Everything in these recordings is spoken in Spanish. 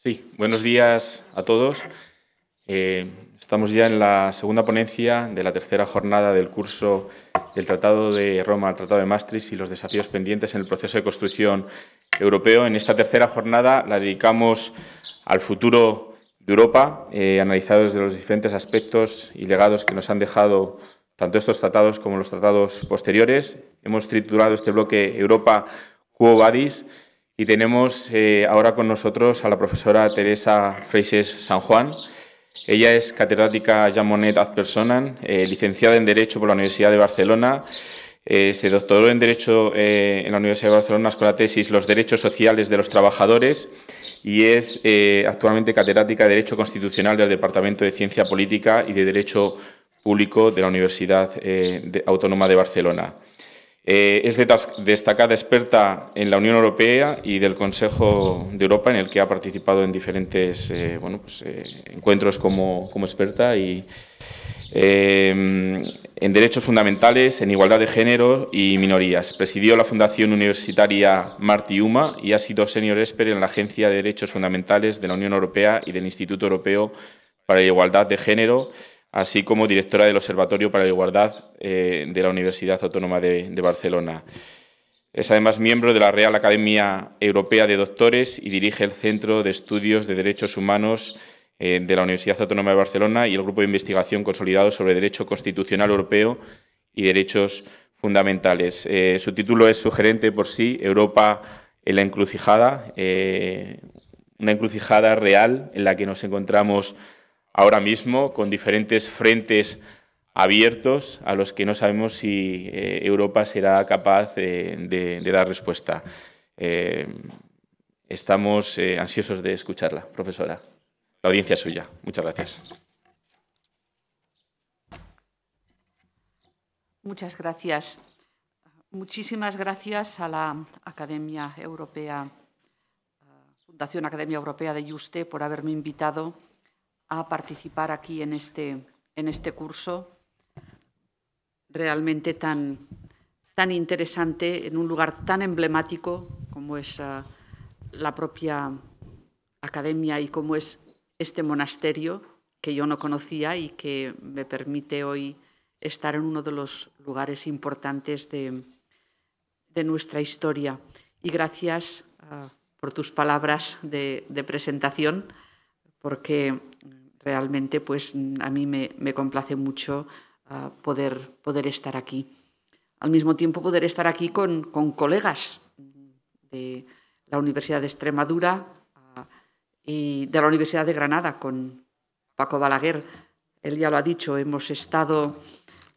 Sí, buenos días a todos. Eh, estamos ya en la segunda ponencia de la tercera jornada del curso del Tratado de Roma, el Tratado de Maastricht y los desafíos pendientes en el proceso de construcción europeo. En esta tercera jornada la dedicamos al futuro de Europa, eh, analizados desde los diferentes aspectos y legados que nos han dejado tanto estos tratados como los tratados posteriores. Hemos titulado este bloque Europa Quo y tenemos eh, ahora con nosotros a la profesora Teresa Freises San Juan. Ella es catedrática Jean Monnet eh, licenciada en Derecho por la Universidad de Barcelona. Eh, se doctoró en Derecho en la Universidad de Barcelona con la tesis Los Derechos Sociales de los Trabajadores y es actualmente catedrática de Derecho Constitucional del Departamento de Ciencia Política y de Derecho Público de la Universidad Autónoma de Barcelona. Eh, es destacada experta en la Unión Europea y del Consejo de Europa, en el que ha participado en diferentes eh, pues, eh, encuentros como, experta y en derechos fundamentales, en igualdad de género y minorías. Presidió la Fundación Universitaria Marti Uma y ha sido senior expert en la Agencia de Derechos Fundamentales de la Unión Europea y del Instituto Europeo para la Igualdad de Género así como directora del Observatorio para la Igualdad eh, de la Universidad Autónoma de, Barcelona. Es además miembro de la Real Academia Europea de Doctores y dirige el Centro de Estudios de Derechos Humanos eh, de la Universidad Autónoma de Barcelona y el Grupo de Investigación Consolidado sobre Derecho Constitucional Europeo y Derechos Fundamentales. Eh, su título es sugerente por sí, Europa en la encrucijada, una encrucijada real en la que nos encontramos ahora mismo, con diferentes frentes abiertos a los que no sabemos si eh, Europa será capaz de, dar respuesta. Eh, estamos eh, ansiosos de escucharla, profesora. La audiencia es suya. Muchas gracias. Muchas gracias. Muchísimas gracias a la Academia Europea, Fundación Academia Europea de Juste, por haberme invitado a participar aquí en este, en este curso realmente tan, tan interesante en un lugar tan emblemático como es eh, la propia academia y como es este monasterio que yo no conocía y que me permite hoy estar en uno de los lugares importantes de, nuestra historia. Y gracias eh, por tus palabras de, de presentación, porque realmente pues mm, a mí me, complace mucho ah, poder, poder estar aquí. Al mismo tiempo poder estar aquí con, colegas de la Universidad de Extremadura ah, y de la Universidad de Granada, con Paco Balaguer. Él ya lo ha dicho, hemos estado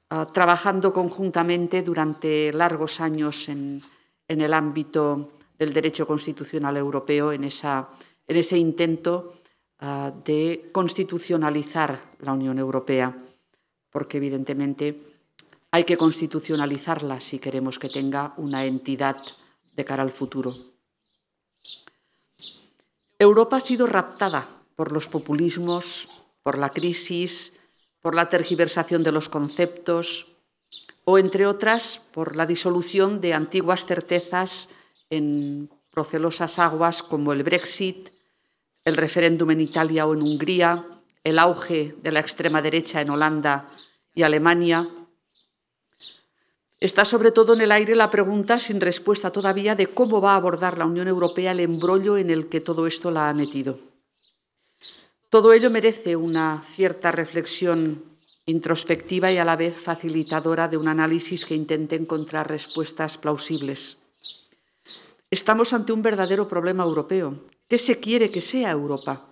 ah, trabajando conjuntamente durante largos años en, el ámbito del derecho constitucional europeo, en ese intento Ah, de constitucionalizar la Unión Europea, porque evidentemente hay que constitucionalizarla si queremos que tenga una entidad de cara al futuro. Europa ha sido raptada por los populismos, por la crisis, por la tergiversación de los conceptos o, entre otras, por la disolución de antiguas certezas en procelosas aguas como el Brexit, el referéndum en Italia o en Hungría, el auge de la extrema derecha en Holanda y Alemania. Está sobre todo en el aire la pregunta sin respuesta todavía de cómo va a abordar la Unión Europea el embrollo en el que todo esto la ha metido. Todo ello merece una cierta reflexión introspectiva y a la vez facilitadora de un análisis que intente encontrar respuestas plausibles. Estamos ante un verdadero problema europeo ¿Qué se quiere que sea Europa?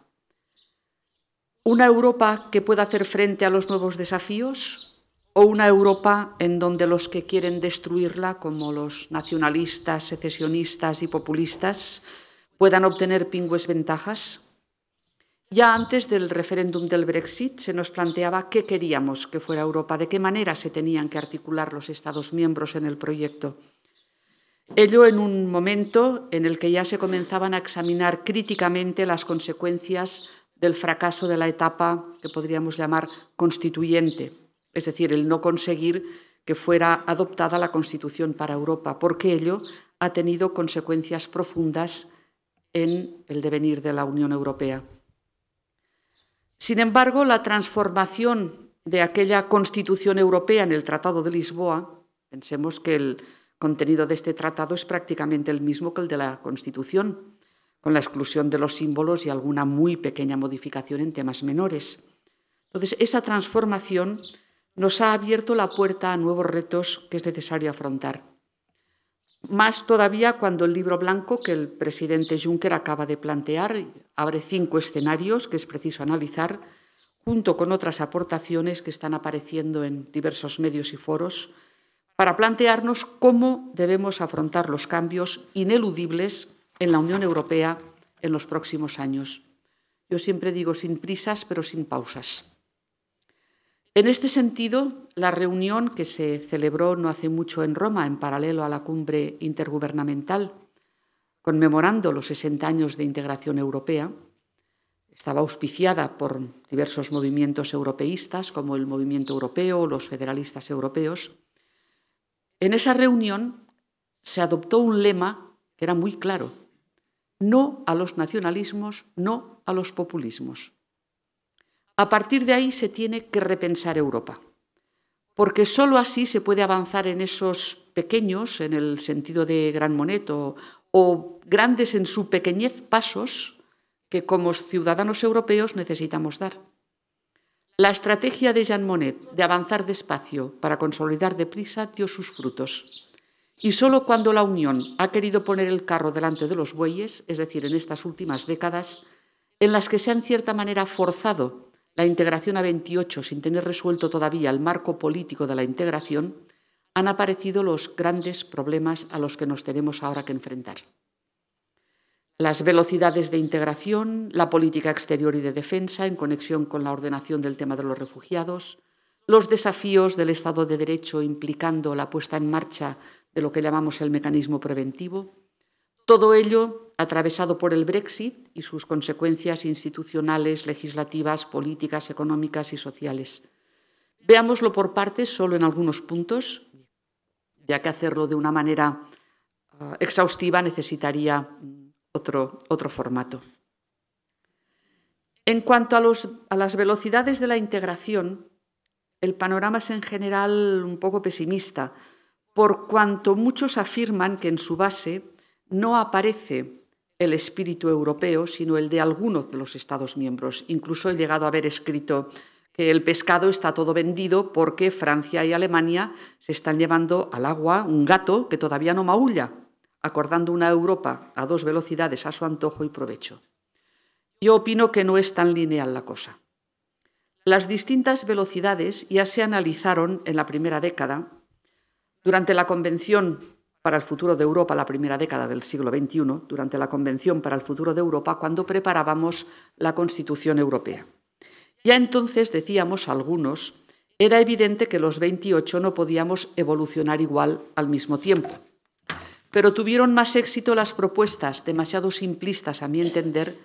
¿Una Europa que pueda hacer frente a los nuevos desafíos? ¿O una Europa en donde los que quieren destruirla, como los nacionalistas, secesionistas y populistas, puedan obtener pingües ventajas? Ya antes del referéndum del Brexit se nos planteaba qué queríamos que fuera Europa, de qué manera se tenían que articular los Estados miembros en el proyecto. Ello en un momento en el que ya se comenzaban a examinar críticamente las consecuencias del fracaso de la etapa que podríamos llamar constituyente, es decir, el no conseguir que fuera adoptada la Constitución para Europa, porque ello ha tenido consecuencias profundas en el devenir de la Unión Europea. Sin embargo, la transformación de aquella Constitución Europea en el Tratado de Lisboa, pensemos que el contenido de este tratado es prácticamente el mismo que el de la Constitución, con la exclusión de los símbolos y alguna muy pequeña modificación en temas menores. Entonces, esa transformación nos ha abierto la puerta a nuevos retos que es necesario afrontar. Más todavía cuando el libro blanco que el presidente Juncker acaba de plantear abre cinco escenarios que es preciso analizar, junto con otras aportaciones que están apareciendo en diversos medios y foros, para plantearnos cómo debemos afrontar los cambios ineludibles en la Unión Europea en los próximos años. Yo siempre digo sin prisas, pero sin pausas. En este sentido, la reunión que se celebró no hace mucho en Roma, en paralelo a la cumbre intergubernamental, conmemorando los 60 años de integración europea, estaba auspiciada por diversos movimientos europeístas, como el Movimiento Europeo o los Federalistas Europeos, en esa reunión se adoptó un lema que era muy claro, no a los nacionalismos, no a los populismos. A partir de ahí se tiene que repensar Europa, porque sólo así se puede avanzar en esos pequeños, en el sentido de Gran Moneto, o grandes en su pequeñez pasos que como ciudadanos europeos necesitamos dar. La estrategia de Jean Monnet de avanzar despacio para consolidar deprisa dio sus frutos. Y solo cuando la Unión ha querido poner el carro delante de los bueyes, es decir, en estas últimas décadas, en las que se ha en cierta manera forzado la integración a 28 sin tener resuelto todavía el marco político de la integración, han aparecido los grandes problemas a los que nos tenemos ahora que enfrentar las velocidades de integración, la política exterior y de defensa en conexión con la ordenación del tema de los refugiados, los desafíos del Estado de Derecho implicando la puesta en marcha de lo que llamamos el mecanismo preventivo, todo ello atravesado por el Brexit y sus consecuencias institucionales, legislativas, políticas, económicas y sociales. Veámoslo por partes solo en algunos puntos, ya que hacerlo de una manera ah, exhaustiva necesitaría otro, otro formato. En cuanto a, a las velocidades de la integración, el panorama es en general un poco pesimista, por cuanto muchos afirman que en su base no aparece el espíritu europeo, sino el de algunos de los Estados miembros. Incluso he llegado a haber escrito que el pescado está todo vendido porque Francia y Alemania se están llevando al agua un gato que todavía no maulla acordando una Europa a dos velocidades a su antojo y provecho. Yo opino que no es tan lineal la cosa. Las distintas velocidades ya se analizaron en la primera década, durante la Convención para el Futuro de Europa, la primera década del siglo XXI, durante la Convención para el Futuro de Europa, cuando preparábamos la Constitución Europea. Ya entonces decíamos algunos, era evidente que los 28 no podíamos evolucionar igual al mismo tiempo pero tuvieron más éxito las propuestas, demasiado simplistas a mi entender,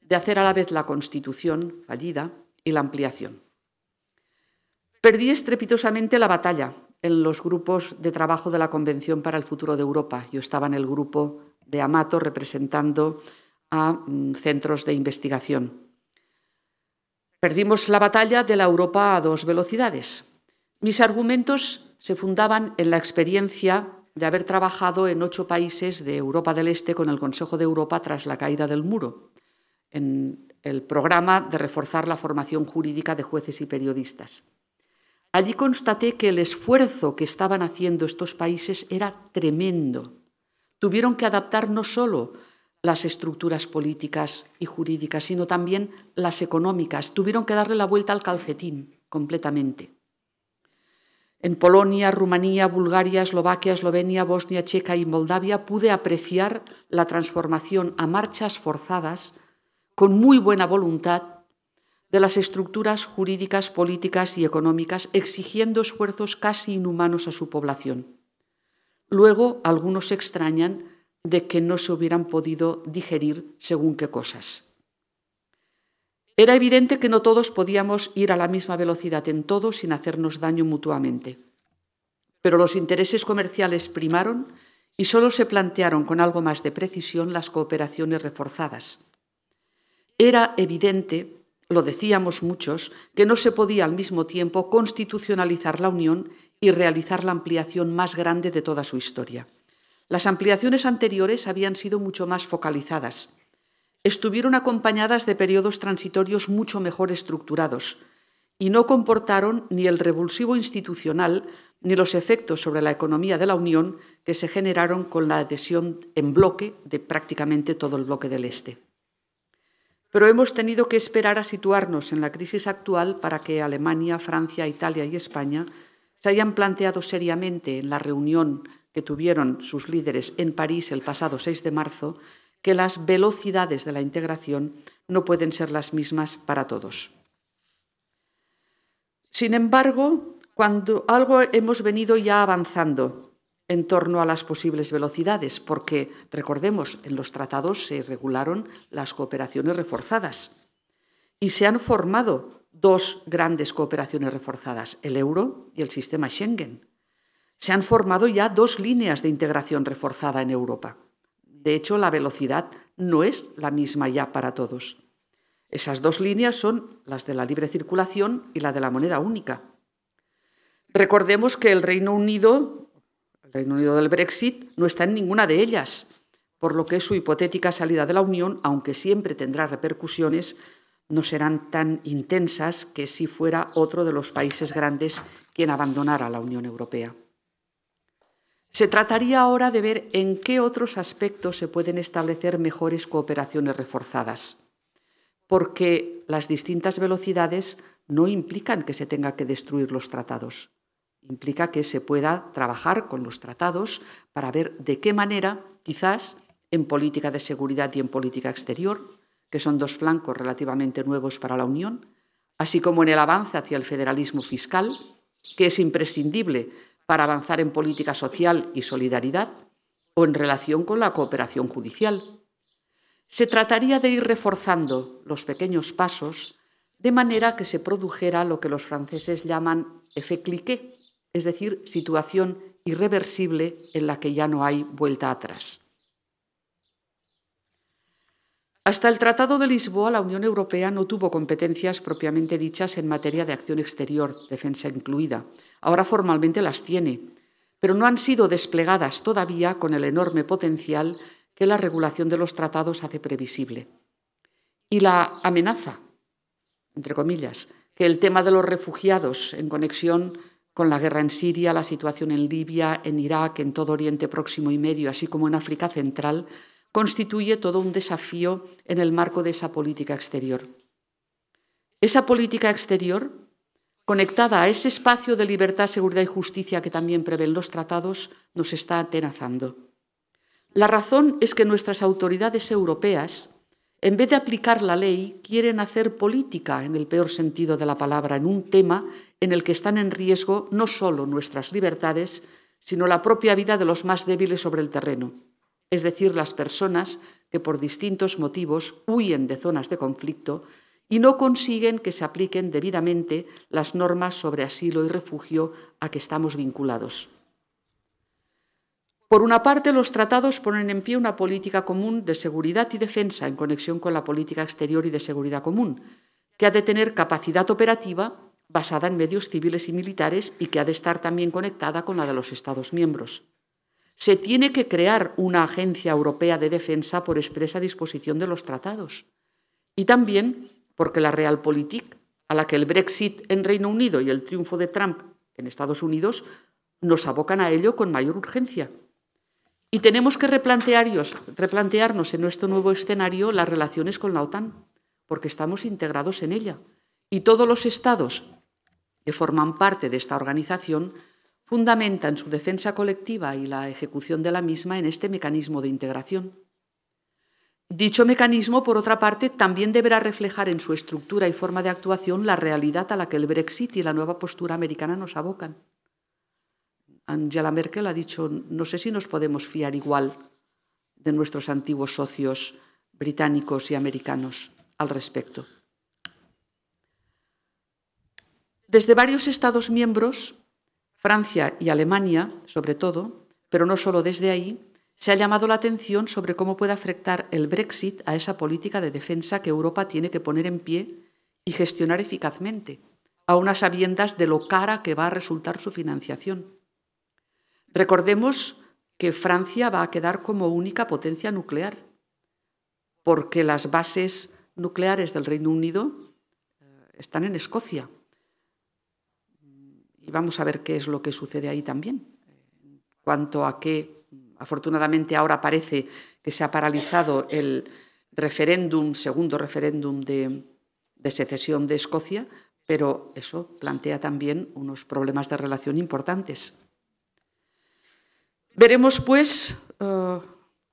de hacer a la vez la Constitución, fallida, y la ampliación. Perdí estrepitosamente la batalla en los grupos de trabajo de la Convención para el Futuro de Europa. Yo estaba en el grupo de Amato representando a mm, centros de investigación. Perdimos la batalla de la Europa a dos velocidades. Mis argumentos se fundaban en la experiencia de haber trabajado en ocho países de Europa del Este con el Consejo de Europa tras la caída del muro, en el programa de reforzar la formación jurídica de jueces y periodistas. Allí constaté que el esfuerzo que estaban haciendo estos países era tremendo. Tuvieron que adaptar no solo las estructuras políticas y jurídicas, sino también las económicas. Tuvieron que darle la vuelta al calcetín completamente. En Polonia, Rumanía, Bulgaria, Eslovaquia, Eslovenia, Bosnia, Checa y Moldavia pude apreciar la transformación a marchas forzadas, con muy buena voluntad, de las estructuras jurídicas, políticas y económicas, exigiendo esfuerzos casi inhumanos a su población. Luego, algunos se extrañan de que no se hubieran podido digerir según qué cosas. Era evidente que no todos podíamos ir a la misma velocidad en todo sin hacernos daño mutuamente. Pero los intereses comerciales primaron y solo se plantearon con algo más de precisión las cooperaciones reforzadas. Era evidente, lo decíamos muchos, que no se podía al mismo tiempo constitucionalizar la Unión y realizar la ampliación más grande de toda su historia. Las ampliaciones anteriores habían sido mucho más focalizadas, estuvieron acompañadas de periodos transitorios mucho mejor estructurados y no comportaron ni el revulsivo institucional ni los efectos sobre la economía de la Unión que se generaron con la adhesión en bloque de prácticamente todo el bloque del Este. Pero hemos tenido que esperar a situarnos en la crisis actual para que Alemania, Francia, Italia y España se hayan planteado seriamente en la reunión que tuvieron sus líderes en París el pasado 6 de marzo que las velocidades de la integración no pueden ser las mismas para todos. Sin embargo, cuando algo hemos venido ya avanzando en torno a las posibles velocidades, porque recordemos, en los tratados se regularon las cooperaciones reforzadas y se han formado dos grandes cooperaciones reforzadas, el euro y el sistema Schengen. Se han formado ya dos líneas de integración reforzada en Europa. De hecho, la velocidad no es la misma ya para todos. Esas dos líneas son las de la libre circulación y la de la moneda única. Recordemos que el Reino Unido, el Reino Unido del Brexit, no está en ninguna de ellas, por lo que su hipotética salida de la Unión, aunque siempre tendrá repercusiones, no serán tan intensas que si fuera otro de los países grandes quien abandonara la Unión Europea. Se trataría ahora de ver en qué otros aspectos se pueden establecer mejores cooperaciones reforzadas, porque las distintas velocidades no implican que se tenga que destruir los tratados, implica que se pueda trabajar con los tratados para ver de qué manera, quizás en política de seguridad y en política exterior, que son dos flancos relativamente nuevos para la Unión, así como en el avance hacia el federalismo fiscal, que es imprescindible para avanzar en política social y solidaridad o en relación con la cooperación judicial. Se trataría de ir reforzando los pequeños pasos de manera que se produjera lo que los franceses llaman effet cliqué, es decir, situación irreversible en la que ya no hay vuelta atrás. Hasta el Tratado de Lisboa, la Unión Europea no tuvo competencias propiamente dichas en materia de acción exterior, defensa incluida. Ahora formalmente las tiene, pero no han sido desplegadas todavía con el enorme potencial que la regulación de los tratados hace previsible. Y la amenaza, entre comillas, que el tema de los refugiados en conexión con la guerra en Siria, la situación en Libia, en Irak, en todo Oriente Próximo y Medio, así como en África Central, constituye todo un desafío en el marco de esa política exterior. Esa política exterior, conectada a ese espacio de libertad, seguridad y justicia que también prevén los tratados, nos está atenazando. La razón es que nuestras autoridades europeas, en vez de aplicar la ley, quieren hacer política, en el peor sentido de la palabra, en un tema en el que están en riesgo no solo nuestras libertades, sino la propia vida de los más débiles sobre el terreno es decir, las personas que por distintos motivos huyen de zonas de conflicto y no consiguen que se apliquen debidamente las normas sobre asilo y refugio a que estamos vinculados. Por una parte, los tratados ponen en pie una política común de seguridad y defensa en conexión con la política exterior y de seguridad común, que ha de tener capacidad operativa basada en medios civiles y militares y que ha de estar también conectada con la de los Estados miembros. Se tiene que crear una agencia europea de defensa por expresa disposición de los tratados. Y también porque la Realpolitik, a la que el Brexit en Reino Unido y el triunfo de Trump en Estados Unidos nos abocan a ello con mayor urgencia. Y tenemos que replantearnos en nuestro nuevo escenario las relaciones con la OTAN, porque estamos integrados en ella. Y todos los estados que forman parte de esta organización en su defensa colectiva y la ejecución de la misma en este mecanismo de integración. Dicho mecanismo, por otra parte, también deberá reflejar en su estructura y forma de actuación la realidad a la que el Brexit y la nueva postura americana nos abocan. Angela Merkel ha dicho, no sé si nos podemos fiar igual de nuestros antiguos socios británicos y americanos al respecto. Desde varios Estados miembros Francia y Alemania, sobre todo, pero no solo desde ahí, se ha llamado la atención sobre cómo puede afectar el Brexit a esa política de defensa que Europa tiene que poner en pie y gestionar eficazmente, a unas sabiendas de lo cara que va a resultar su financiación. Recordemos que Francia va a quedar como única potencia nuclear, porque las bases nucleares del Reino Unido eh, están en Escocia. Y vamos a ver qué es lo que sucede ahí también. En cuanto a que, afortunadamente, ahora parece que se ha paralizado el referéndum, segundo referéndum de, secesión de Escocia, pero eso plantea también unos problemas de relación importantes. Veremos, pues, eh,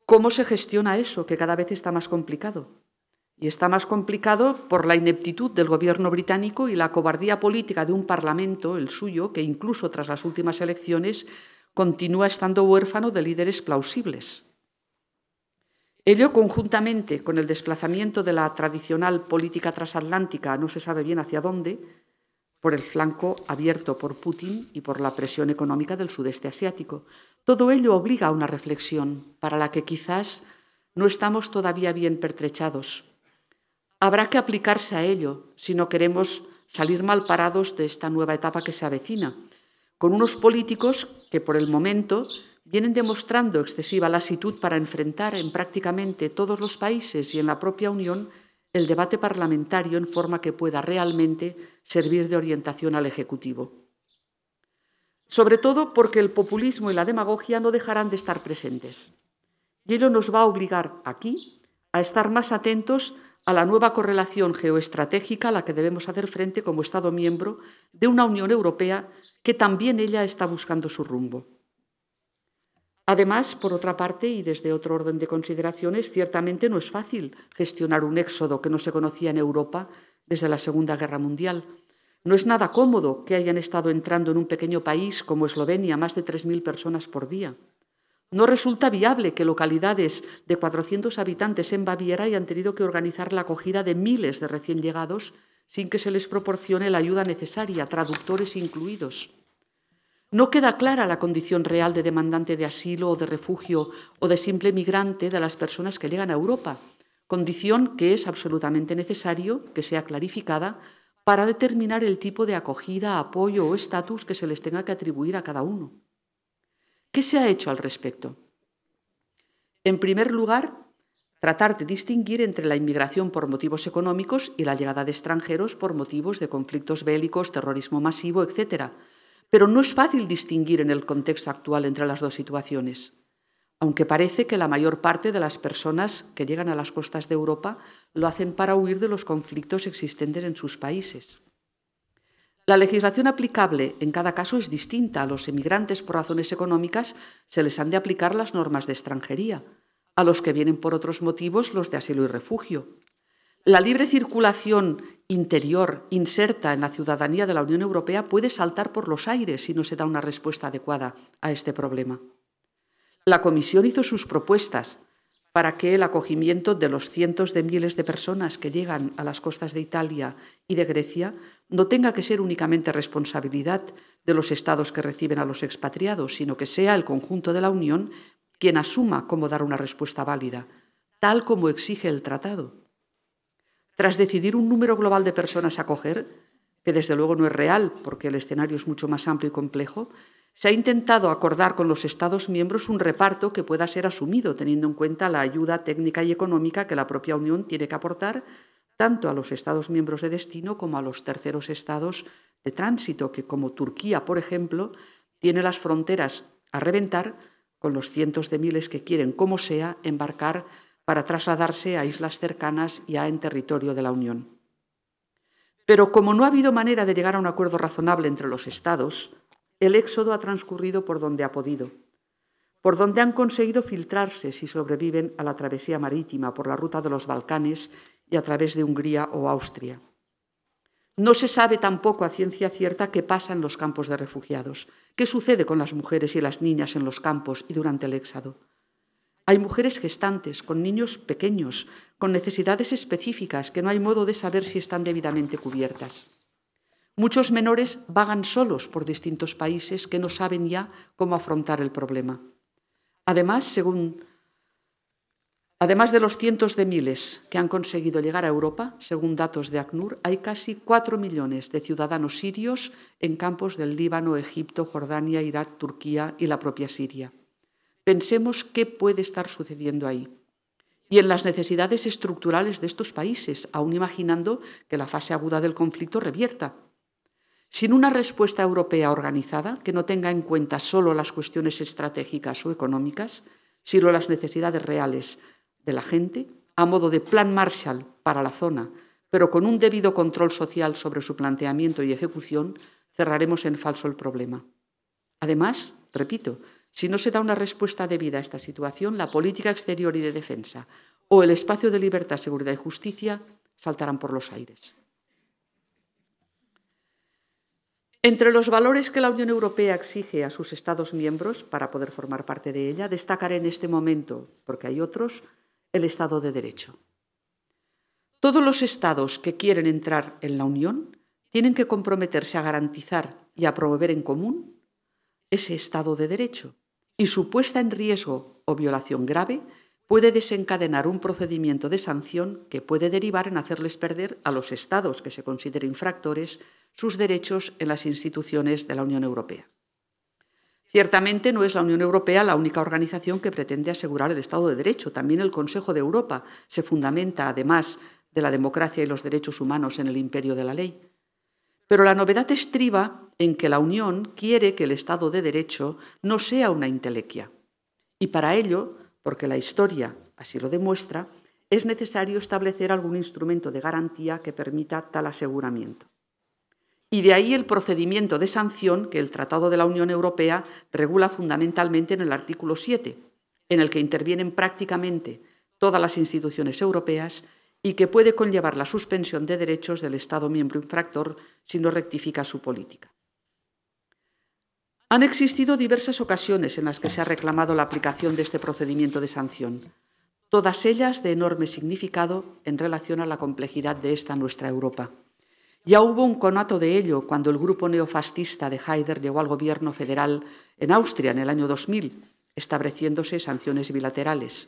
cómo se gestiona eso, que cada vez está más complicado. Y está más complicado por la ineptitud del gobierno británico y la cobardía política de un parlamento, el suyo, que incluso tras las últimas elecciones continúa estando huérfano de líderes plausibles. Ello, conjuntamente con el desplazamiento de la tradicional política transatlántica, no se sabe bien hacia dónde, por el flanco abierto por Putin y por la presión económica del sudeste asiático. Todo ello obliga a una reflexión para la que quizás no estamos todavía bien pertrechados habrá que aplicarse a ello si no queremos salir mal parados de esta nueva etapa que se avecina, con unos políticos que por el momento vienen demostrando excesiva lasitud para enfrentar en prácticamente todos los países y en la propia Unión el debate parlamentario en forma que pueda realmente servir de orientación al Ejecutivo. Sobre todo porque el populismo y la demagogia no dejarán de estar presentes. Y ello nos va a obligar aquí a estar más atentos a la nueva correlación geoestratégica a la que debemos hacer frente como Estado miembro de una Unión Europea que también ella está buscando su rumbo. Además, por otra parte, y desde otro orden de consideraciones, ciertamente no es fácil gestionar un éxodo que no se conocía en Europa desde la Segunda Guerra Mundial. No es nada cómodo que hayan estado entrando en un pequeño país como Eslovenia más de 3.000 personas por día. No resulta viable que localidades de 400 habitantes en Baviera hayan tenido que organizar la acogida de miles de recién llegados sin que se les proporcione la ayuda necesaria, traductores incluidos. No queda clara la condición real de demandante de asilo o de refugio o de simple migrante de las personas que llegan a Europa, condición que es absolutamente necesario que sea clarificada para determinar el tipo de acogida, apoyo o estatus que se les tenga que atribuir a cada uno. ¿Qué se ha hecho al respecto? En primer lugar, tratar de distinguir entre la inmigración por motivos económicos y la llegada de extranjeros por motivos de conflictos bélicos, terrorismo masivo, etc. Pero no es fácil distinguir en el contexto actual entre las dos situaciones. Aunque parece que la mayor parte de las personas que llegan a las costas de Europa lo hacen para huir de los conflictos existentes en sus países. La legislación aplicable en cada caso es distinta. A los emigrantes por razones económicas se les han de aplicar las normas de extranjería, a los que vienen por otros motivos los de asilo y refugio. La libre circulación interior inserta en la ciudadanía de la Unión Europea puede saltar por los aires si no se da una respuesta adecuada a este problema. La Comisión hizo sus propuestas para que el acogimiento de los cientos de miles de personas que llegan a las costas de Italia y de Grecia no tenga que ser únicamente responsabilidad de los estados que reciben a los expatriados, sino que sea el conjunto de la Unión quien asuma cómo dar una respuesta válida, tal como exige el tratado. Tras decidir un número global de personas a acoger, que desde luego no es real porque el escenario es mucho más amplio y complejo, se ha intentado acordar con los Estados miembros un reparto que pueda ser asumido, teniendo en cuenta la ayuda técnica y económica que la propia Unión tiene que aportar tanto a los Estados miembros de destino como a los terceros estados de tránsito, que como Turquía, por ejemplo, tiene las fronteras a reventar con los cientos de miles que quieren, como sea, embarcar para trasladarse a islas cercanas ya en territorio de la Unión. Pero como no ha habido manera de llegar a un acuerdo razonable entre los estados, el éxodo ha transcurrido por donde ha podido, por donde han conseguido filtrarse si sobreviven a la travesía marítima por la ruta de los Balcanes y a través de Hungría o Austria. No se sabe tampoco a ciencia cierta qué pasa en los campos de refugiados, qué sucede con las mujeres y las niñas en los campos y durante el éxodo. Hay mujeres gestantes, con niños pequeños, con necesidades específicas que no hay modo de saber si están debidamente cubiertas. Muchos menores vagan solos por distintos países que no saben ya cómo afrontar el problema. Además, según Además de los cientos de miles que han conseguido llegar a Europa, según datos de ACNUR, hay casi cuatro millones de ciudadanos sirios en campos del Líbano, Egipto, Jordania, Irak, Turquía y la propia Siria. Pensemos qué puede estar sucediendo ahí y en las necesidades estructurales de estos países, aún imaginando que la fase aguda del conflicto revierta. Sin una respuesta europea organizada, que no tenga en cuenta solo las cuestiones estratégicas o económicas, sino las necesidades reales de la gente, a modo de plan Marshall para la zona, pero con un debido control social sobre su planteamiento y ejecución, cerraremos en falso el problema. Además, repito, si no se da una respuesta debida a esta situación, la política exterior y de defensa o el espacio de libertad, seguridad y justicia saltarán por los aires. Entre los valores que la Unión Europea exige a sus Estados miembros para poder formar parte de ella, destacaré en este momento, porque hay otros, el Estado de Derecho. Todos los Estados que quieren entrar en la Unión tienen que comprometerse a garantizar y a promover en común ese Estado de Derecho y su puesta en riesgo o violación grave puede desencadenar un procedimiento de sanción que puede derivar en hacerles perder a los Estados que se consideren infractores sus derechos en las instituciones de la Unión Europea. Ciertamente no es la Unión Europea la única organización que pretende asegurar el Estado de Derecho. También el Consejo de Europa se fundamenta, además de la democracia y los derechos humanos, en el imperio de la ley. Pero la novedad estriba en que la Unión quiere que el Estado de Derecho no sea una intelequia. Y para ello, porque la historia así lo demuestra, es necesario establecer algún instrumento de garantía que permita tal aseguramiento. Y de ahí el procedimiento de sanción que el Tratado de la Unión Europea regula fundamentalmente en el artículo 7, en el que intervienen prácticamente todas las instituciones europeas y que puede conllevar la suspensión de derechos del Estado miembro infractor si no rectifica su política. Han existido diversas ocasiones en las que se ha reclamado la aplicación de este procedimiento de sanción, todas ellas de enorme significado en relación a la complejidad de esta nuestra Europa. Ya hubo un conato de ello cuando el grupo neofascista de Haider llegó al gobierno federal en Austria en el año 2000, estableciéndose sanciones bilaterales.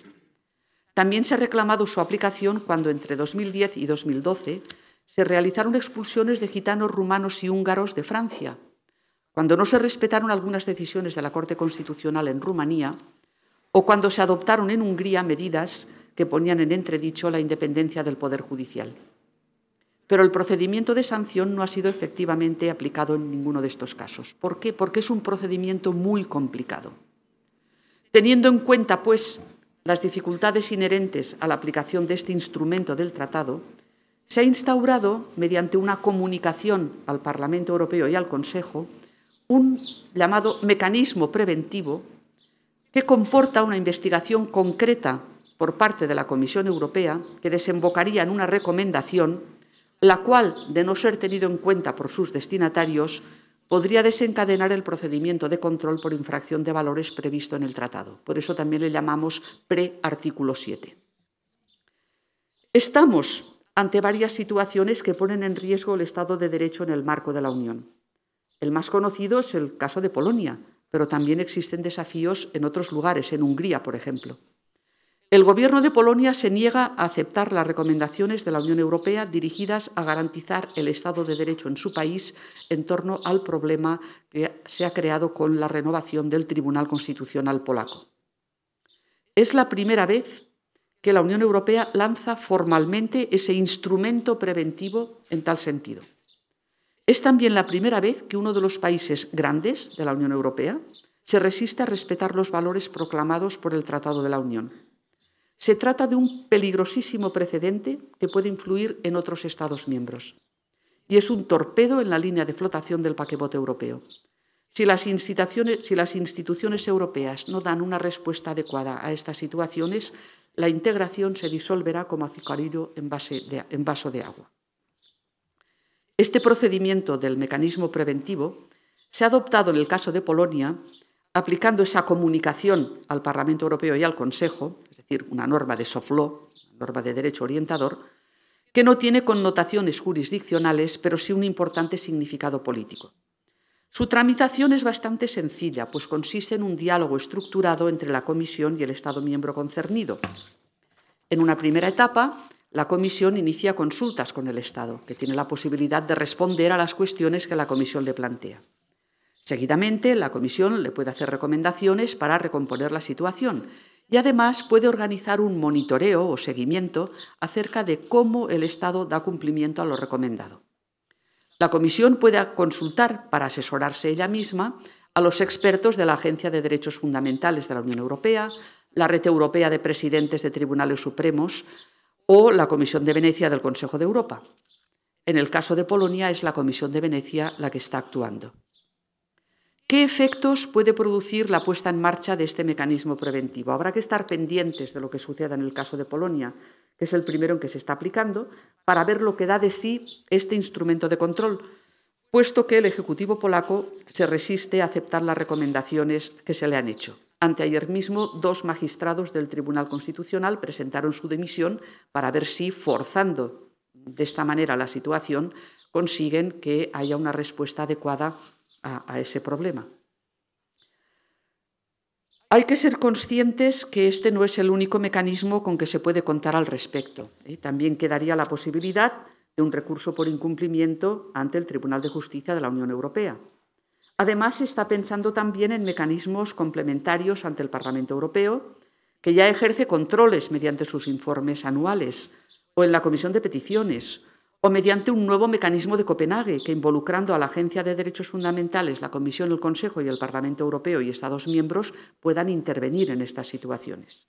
También se ha reclamado su aplicación cuando entre 2010 y 2012 se realizaron expulsiones de gitanos rumanos y húngaros de Francia, cuando no se respetaron algunas decisiones de la Corte Constitucional en Rumanía o cuando se adoptaron en Hungría medidas que ponían en entredicho la independencia del Poder Judicial pero el procedimiento de sanción no ha sido efectivamente aplicado en ninguno de estos casos. ¿Por qué? Porque es un procedimiento muy complicado. Teniendo en cuenta, pues, las dificultades inherentes a la aplicación de este instrumento del tratado, se ha instaurado, mediante una comunicación al Parlamento Europeo y al Consejo, un llamado mecanismo preventivo que comporta una investigación concreta por parte de la Comisión Europea que desembocaría en una recomendación la cual, de no ser tenido en cuenta por sus destinatarios, podría desencadenar el procedimiento de control por infracción de valores previsto en el tratado. Por eso también le llamamos pre-artículo 7. Estamos ante varias situaciones que ponen en riesgo el Estado de Derecho en el marco de la Unión. El más conocido es el caso de Polonia, pero también existen desafíos en otros lugares, en Hungría, por ejemplo. El Gobierno de Polonia se niega a aceptar las recomendaciones de la Unión Europea dirigidas a garantizar el Estado de Derecho en su país en torno al problema que se ha creado con la renovación del Tribunal Constitucional polaco. Es la primera vez que la Unión Europea lanza formalmente ese instrumento preventivo en tal sentido. Es también la primera vez que uno de los países grandes de la Unión Europea se resiste a respetar los valores proclamados por el Tratado de la Unión se trata de un peligrosísimo precedente que puede influir en otros Estados miembros. Y es un torpedo en la línea de flotación del paquebote europeo. Si las, instituciones europeas no dan una respuesta adecuada a estas situaciones, la integración se disolverá como azucarillo en, en vaso de agua. Este procedimiento del mecanismo preventivo se ha adoptado en el caso de Polonia aplicando esa comunicación al Parlamento Europeo y al Consejo, es decir, una norma de soft law, una norma de derecho orientador, que no tiene connotaciones jurisdiccionales, pero sí un importante significado político. Su tramitación es bastante sencilla, pues consiste en un diálogo estructurado entre la Comisión y el Estado miembro concernido. En una primera etapa, la Comisión inicia consultas con el Estado, que tiene la posibilidad de responder a las cuestiones que la Comisión le plantea. Seguidamente, la comisión le puede hacer recomendaciones para recomponer la situación y además puede organizar un monitoreo o seguimiento acerca de cómo el Estado da cumplimiento a lo recomendado. La comisión puede consultar, para asesorarse ella misma, a los expertos de la Agencia de Derechos Fundamentales de la Unión Europea, la Red Europea de Presidentes de Tribunales Supremos o la Comisión de Venecia del Consejo de Europa. En el caso de Polonia es la Comisión de Venecia la que está actuando. ¿Qué efectos puede producir la puesta en marcha de este mecanismo preventivo? Habrá que estar pendientes de lo que suceda en el caso de Polonia, que es el primero en que se está aplicando, para ver lo que da de sí este instrumento de control, puesto que el Ejecutivo polaco se resiste a aceptar las recomendaciones que se le han hecho. Anteayer mismo, dos magistrados del Tribunal Constitucional presentaron su dimisión para ver si, forzando de esta manera la situación, consiguen que haya una respuesta adecuada a, ese problema. Hay que ser conscientes que este no es el único mecanismo con que se puede contar al respecto. ¿eh? También quedaría la posibilidad de un recurso por incumplimiento ante el Tribunal de Justicia de la Unión Europea. Además, se está pensando también en mecanismos complementarios ante el Parlamento Europeo, que ya ejerce controles mediante sus informes anuales, o en la Comisión de Peticiones, o mediante un nuevo mecanismo de Copenhague que, involucrando a la Agencia de Derechos Fundamentales, la Comisión, el Consejo y el Parlamento Europeo y Estados miembros, puedan intervenir en estas situaciones.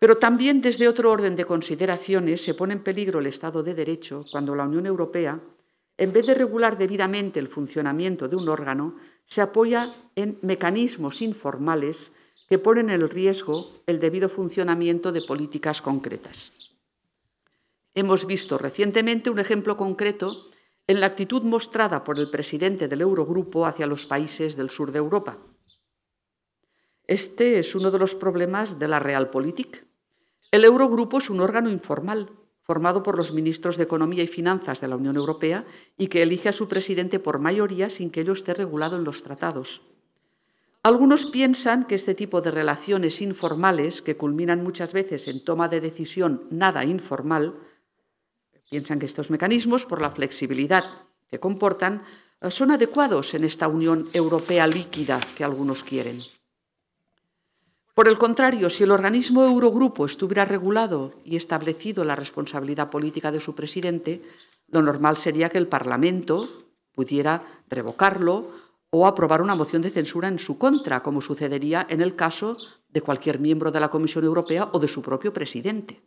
Pero también desde otro orden de consideraciones se pone en peligro el Estado de Derecho cuando la Unión Europea, en vez de regular debidamente el funcionamiento de un órgano, se apoya en mecanismos informales que ponen en riesgo el debido funcionamiento de políticas concretas. Hemos visto recientemente un ejemplo concreto en la actitud mostrada por el presidente del Eurogrupo hacia los países del sur de Europa. Este es uno de los problemas de la Realpolitik. El Eurogrupo es un órgano informal formado por los ministros de Economía y Finanzas de la Unión Europea y que elige a su presidente por mayoría sin que ello esté regulado en los tratados. Algunos piensan que este tipo de relaciones informales, que culminan muchas veces en toma de decisión nada informal, Piensan que estos mecanismos, por la flexibilidad que comportan, eh, son adecuados en esta Unión Europea líquida que algunos quieren. Por el contrario, si el organismo Eurogrupo estuviera regulado y establecido la responsabilidad política de su presidente, lo normal sería que el Parlamento pudiera revocarlo o aprobar una moción de censura en su contra, como sucedería en el caso de cualquier miembro de la Comisión Europea o de su propio presidente.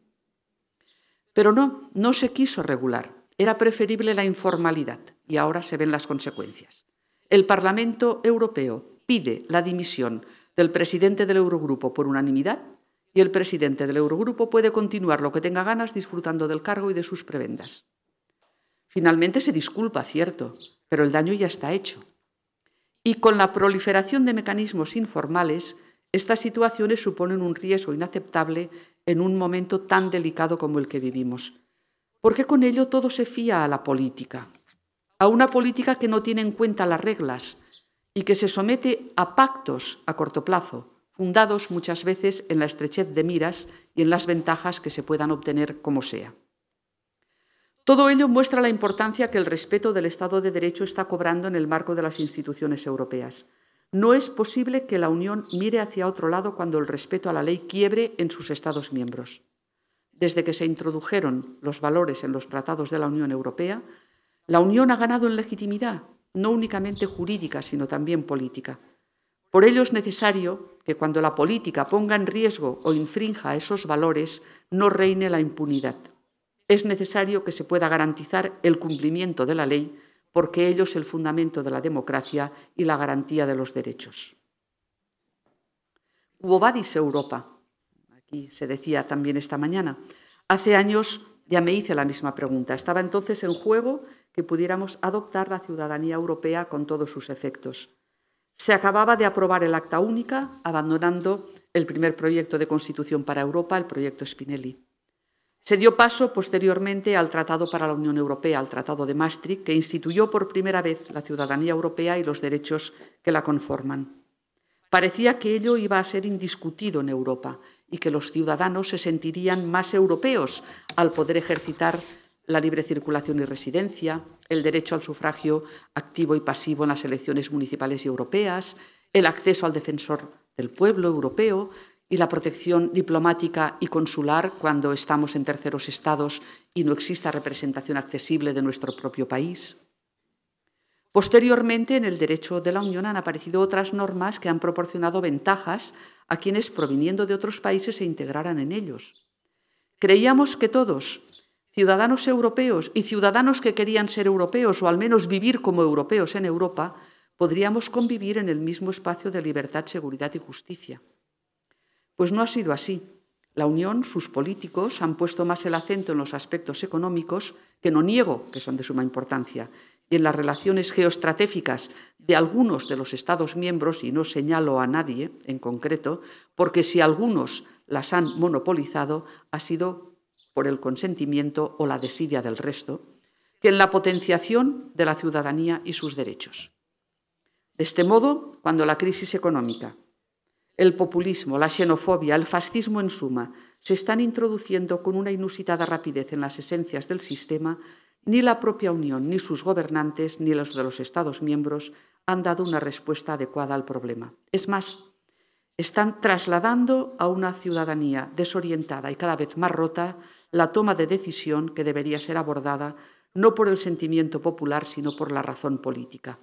Pero no, no se quiso regular. Era preferible la informalidad y ahora se ven las consecuencias. El Parlamento Europeo pide la dimisión del presidente del Eurogrupo por unanimidad y el presidente del Eurogrupo puede continuar lo que tenga ganas disfrutando del cargo y de sus prebendas. Finalmente se disculpa, cierto, pero el daño ya está hecho. Y con la proliferación de mecanismos informales, estas situaciones suponen un riesgo inaceptable en un momento tan delicado como el que vivimos. Porque con ello todo se fía a la política, a una política que no tiene en cuenta las reglas y que se somete a pactos a corto plazo, fundados muchas veces en la estrechez de miras y en las ventajas que se puedan obtener como sea. Todo ello muestra la importancia que el respeto del Estado de Derecho está cobrando en el marco de las instituciones europeas. No es posible que la Unión mire hacia otro lado cuando el respeto a la ley quiebre en sus Estados miembros. Desde que se introdujeron los valores en los tratados de la Unión Europea, la Unión ha ganado en legitimidad, no únicamente jurídica, sino también política. Por ello es necesario que cuando la política ponga en riesgo o infrinja esos valores, no reine la impunidad. Es necesario que se pueda garantizar el cumplimiento de la ley porque ello es el fundamento de la democracia y la garantía de los derechos. Badis Europa, aquí se decía también esta mañana, hace años ya me hice la misma pregunta. Estaba entonces en juego que pudiéramos adoptar la ciudadanía europea con todos sus efectos. Se acababa de aprobar el Acta Única, abandonando el primer proyecto de Constitución para Europa, el proyecto Spinelli. Se dio paso posteriormente al Tratado para la Unión Europea, al Tratado de Maastricht, que instituyó por primera vez la ciudadanía europea y los derechos que la conforman. Parecía que ello iba a ser indiscutido en Europa y que los ciudadanos se sentirían más europeos al poder ejercitar la libre circulación y residencia, el derecho al sufragio activo y pasivo en las elecciones municipales y europeas, el acceso al defensor del pueblo europeo, y la protección diplomática y consular cuando estamos en terceros estados y no exista representación accesible de nuestro propio país. Posteriormente, en el derecho de la Unión han aparecido otras normas que han proporcionado ventajas a quienes proviniendo de otros países se integraran en ellos. Creíamos que todos, ciudadanos europeos y ciudadanos que querían ser europeos o al menos vivir como europeos en Europa, podríamos convivir en el mismo espacio de libertad, seguridad y justicia. Pues no ha sido así. La Unión, sus políticos, han puesto más el acento en los aspectos económicos, que no niego que son de suma importancia, y en las relaciones geoestratégicas de algunos de los Estados miembros, y no señalo a nadie en concreto, porque si algunos las han monopolizado ha sido por el consentimiento o la desidia del resto, que en la potenciación de la ciudadanía y sus derechos. De este modo, cuando la crisis económica, el populismo, la xenofobia, el fascismo en suma, se están introduciendo con una inusitada rapidez en las esencias del sistema, ni la propia Unión, ni sus gobernantes, ni los de los Estados miembros han dado una respuesta adecuada al problema. Es más, están trasladando a una ciudadanía desorientada y cada vez más rota la toma de decisión que debería ser abordada no por el sentimiento popular, sino por la razón política.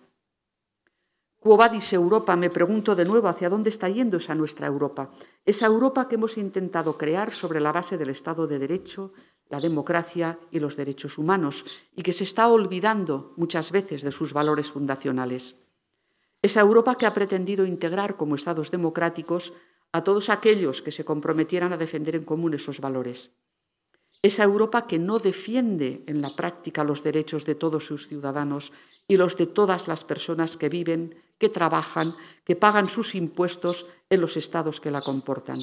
Cuobadis Europa, me pregunto de nuevo hacia dónde está yendo esa nuestra Europa, esa Europa que hemos intentado crear sobre la base del Estado de Derecho, la democracia y los derechos humanos, y que se está olvidando muchas veces de sus valores fundacionales. Esa Europa que ha pretendido integrar como Estados democráticos a todos aquellos que se comprometieran a defender en común esos valores. Esa Europa que no defiende en la práctica los derechos de todos sus ciudadanos y los de todas las personas que viven, que trabajan, que pagan sus impuestos en los estados que la comportan.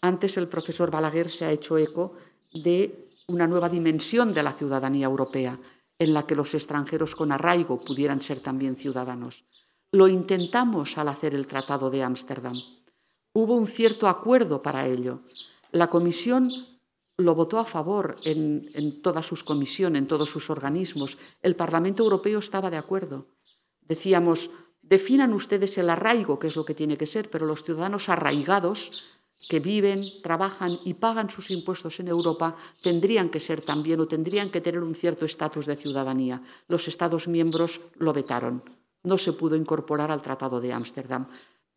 Antes el profesor Balaguer se ha hecho eco de una nueva dimensión de la ciudadanía europea, en la que los extranjeros con arraigo pudieran ser también ciudadanos. Lo intentamos al hacer el Tratado de Ámsterdam. Hubo un cierto acuerdo para ello. La Comisión lo votó a favor en, todas sus comisiones, en todos sus organismos. El Parlamento Europeo estaba de acuerdo. Decíamos, Definan ustedes el arraigo, que es lo que tiene que ser, pero los ciudadanos arraigados que viven, trabajan y pagan sus impuestos en Europa tendrían que ser también o tendrían que tener un cierto estatus de ciudadanía. Los Estados miembros lo vetaron. No se pudo incorporar al Tratado de Ámsterdam.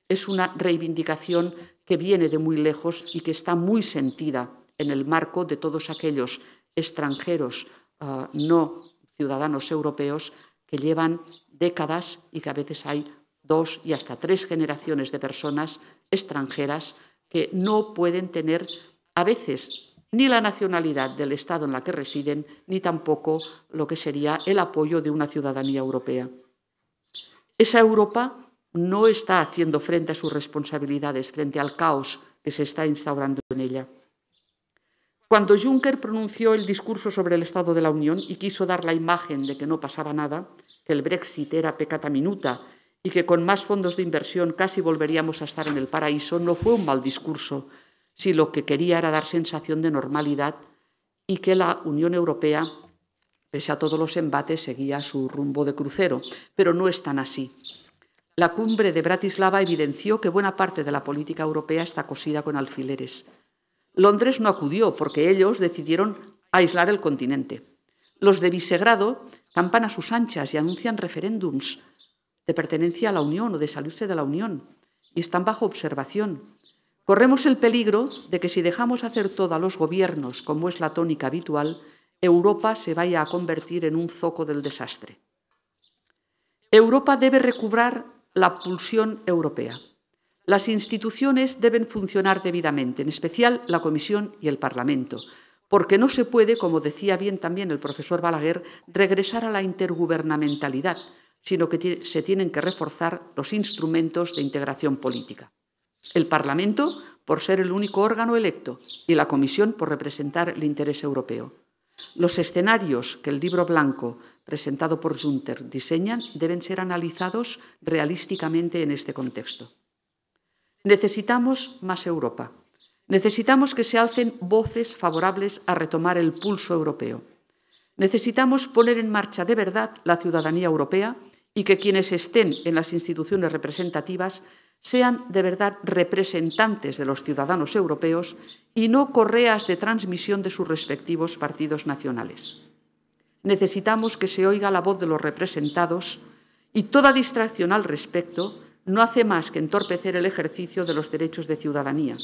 Es una reivindicación que viene de muy lejos y que está muy sentida en el marco de todos aquellos extranjeros ah, no ciudadanos europeos que llevan décadas y que a veces hay dos y hasta tres generaciones de personas extranjeras que no pueden tener a veces ni la nacionalidad del Estado en la que residen, ni tampoco lo que sería el apoyo de una ciudadanía europea. Esa Europa no está haciendo frente a sus responsabilidades, frente al caos que se está instaurando en ella. Cuando Juncker pronunció el discurso sobre el Estado de la Unión y quiso dar la imagen de que no pasaba nada, que el Brexit era pecata minuta y que con más fondos de inversión casi volveríamos a estar en el paraíso, no fue un mal discurso, si lo que quería era dar sensación de normalidad y que la Unión Europea, pese a todos los embates, seguía su rumbo de crucero. Pero no es tan así. La cumbre de Bratislava evidenció que buena parte de la política europea está cosida con alfileres Londres no acudió porque ellos decidieron aislar el continente. Los de Visegrado campan a sus anchas y anuncian referéndums de pertenencia a la Unión o de salirse de la Unión y están bajo observación. Corremos el peligro de que si dejamos hacer todo a los gobiernos, como es la tónica habitual, Europa se vaya a convertir en un zoco del desastre. Europa debe recubrar la pulsión europea. Las instituciones deben funcionar debidamente, en especial la Comisión y el Parlamento, porque no se puede, como decía bien también el profesor Balaguer, regresar a la intergubernamentalidad, sino que se tienen que reforzar los instrumentos de integración política. El Parlamento, por ser el único órgano electo, y la Comisión, por representar el interés europeo. Los escenarios que el libro blanco presentado por Junter diseñan deben ser analizados realísticamente en este contexto. Necesitamos más Europa. Necesitamos que se alcen voces favorables a retomar el pulso europeo. Necesitamos poner en marcha de verdad la ciudadanía europea y que quienes estén en las instituciones representativas sean de verdad representantes de los ciudadanos europeos y no correas de transmisión de sus respectivos partidos nacionales. Necesitamos que se oiga la voz de los representados y toda distracción al respecto no hace más que entorpecer el ejercicio de los derechos de ciudadanía,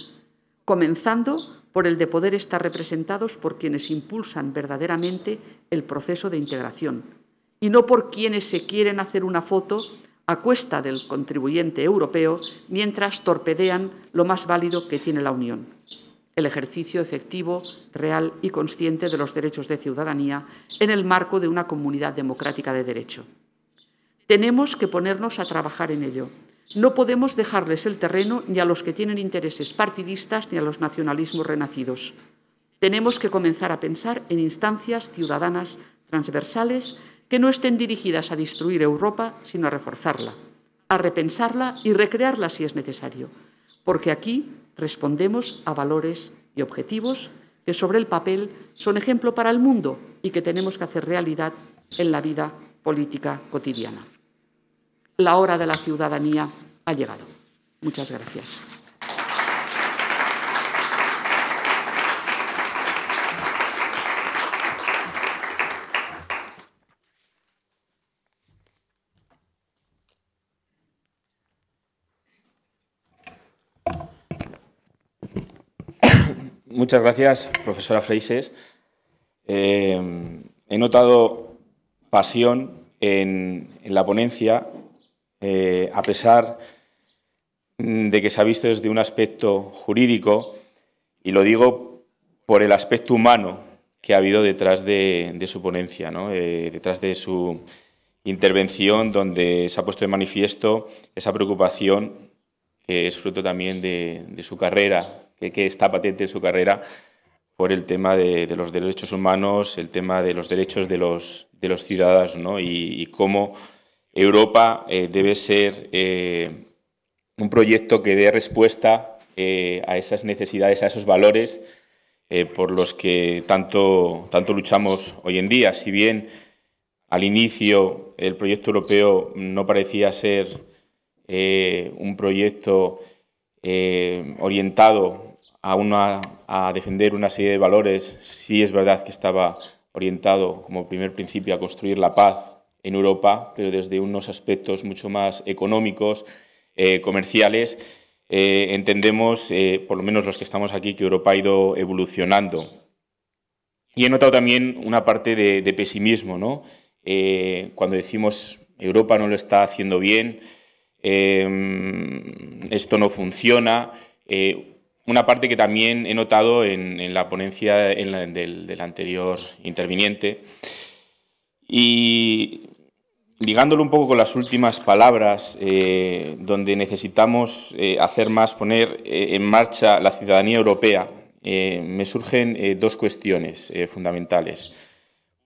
comenzando por el de poder estar representados por quienes impulsan verdaderamente el proceso de integración, y no por quienes se quieren hacer una foto a cuesta del contribuyente europeo mientras torpedean lo más válido que tiene la Unión, el ejercicio efectivo, real y consciente de los derechos de ciudadanía en el marco de una comunidad democrática de derecho. Tenemos que ponernos a trabajar en ello no podemos dejarles el terreno ni a los que tienen intereses partidistas ni a los nacionalismos renacidos. Tenemos que comenzar a pensar en instancias ciudadanas transversales que no estén dirigidas a destruir Europa, sino a reforzarla, a repensarla y recrearla si es necesario, porque aquí respondemos a valores y objetivos que sobre el papel son ejemplo para el mundo y que tenemos que hacer realidad en la vida política cotidiana la hora de la ciudadanía ha llegado. Muchas gracias. Muchas gracias, profesora Freises. Eh, he notado pasión en la ponencia eh, a pesar de que se ha visto desde un aspecto jurídico, y lo digo por el aspecto humano que ha habido detrás de, su ponencia, eh, detrás de su intervención, donde se ha puesto de manifiesto esa preocupación que es fruto también de, su carrera, que, está patente en su carrera, por el tema de, los derechos humanos, el tema de los derechos de los, ciudadanos y cómo Europa eh, debe ser eh, un proyecto que dé respuesta eh, a esas necesidades, a esos valores por los que tanto, luchamos hoy en día. Si bien al inicio el proyecto europeo no parecía ser un proyecto orientado a, a defender una serie de valores, sí es verdad que estaba orientado como primer principio a construir la paz en Europa, pero desde unos aspectos mucho más económicos, eh, comerciales. Eh, entendemos, eh, por lo menos los que estamos aquí, que Europa ha ido evolucionando. Y he notado también una parte de, pesimismo, ¿no? cuando decimos Europa no lo está haciendo bien, em, esto no funciona. una parte que también he notado en, la ponencia del, del anterior interviniente. Y ligándolo un poco con las últimas palabras, eh, donde necesitamos eh, hacer más, poner eh, en marcha la ciudadanía europea, me surgen dos cuestiones fundamentales.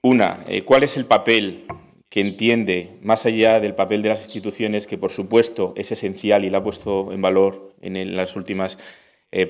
Una, ¿cuál es el papel que entiende, más allá del papel de las instituciones, que por supuesto es esencial y la ha puesto en valor en, las últimas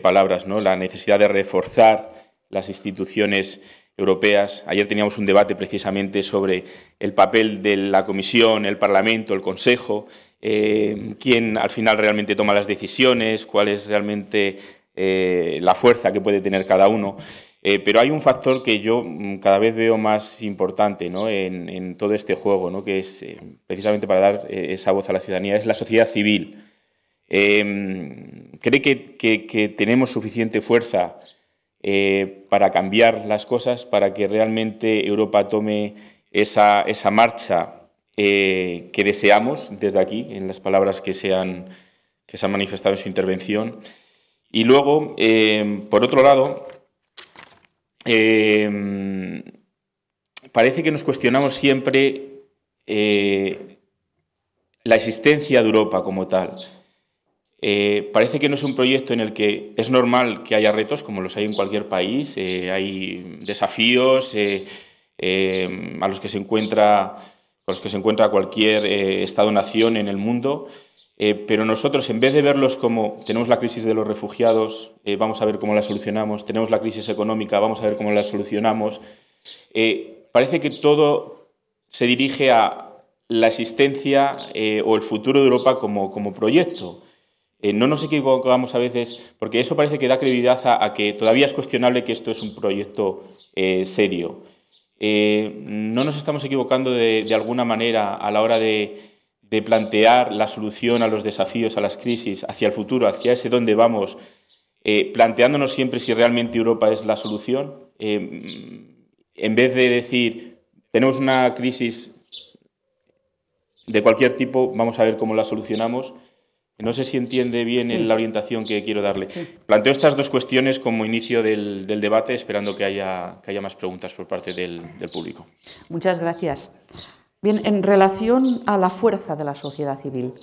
palabras, la necesidad de reforzar las instituciones europeas. Ayer teníamos un debate precisamente sobre el papel de la Comisión, el Parlamento, el Consejo, eh, quién al final realmente toma las decisiones, cuál es realmente eh, la fuerza que puede tener cada uno. Eh, pero hay un factor que yo mm, cada vez veo más importante en, todo este juego, que es precisamente para dar esa voz a la ciudadanía, es la sociedad civil. ¿Cree que tenemos suficiente fuerza eh, para cambiar las cosas, para que realmente Europa tome esa, marcha eh, que deseamos desde aquí, en las palabras que se han, manifestado en su intervención. Y luego, eh, por otro lado, parece que nos cuestionamos siempre la existencia de Europa como tal. Eh, parece que no es un proyecto en el que es normal que haya retos, como los hay en cualquier país, eh, hay desafíos eh, a los que se encuentra, los que se encuentra cualquier Estado-nación en el mundo, pero nosotros en vez de verlos como tenemos la crisis de los refugiados, vamos a ver cómo la solucionamos, tenemos la crisis económica, vamos a ver cómo la solucionamos, parece que todo se dirige a la existencia o el futuro de Europa como proyecto. Eh, no nos equivocamos a veces, porque eso parece que da credibilidad a, que todavía es cuestionable que esto es un proyecto eh, serio. Eh, no nos estamos equivocando de, alguna manera a la hora de, plantear la solución a los desafíos, a las crisis, hacia el futuro, hacia ese donde vamos, planteándonos siempre si realmente Europa es la solución, en vez de decir, tenemos una crisis de cualquier tipo, vamos a ver cómo la solucionamos, no sé si entiende bien la orientación que quiero darle. Planteo estas dos cuestiones como inicio del, debate, esperando que haya, que haya, más preguntas por parte del, público. Muchas gracias. Bien, en relación a la fuerza de la sociedad civil,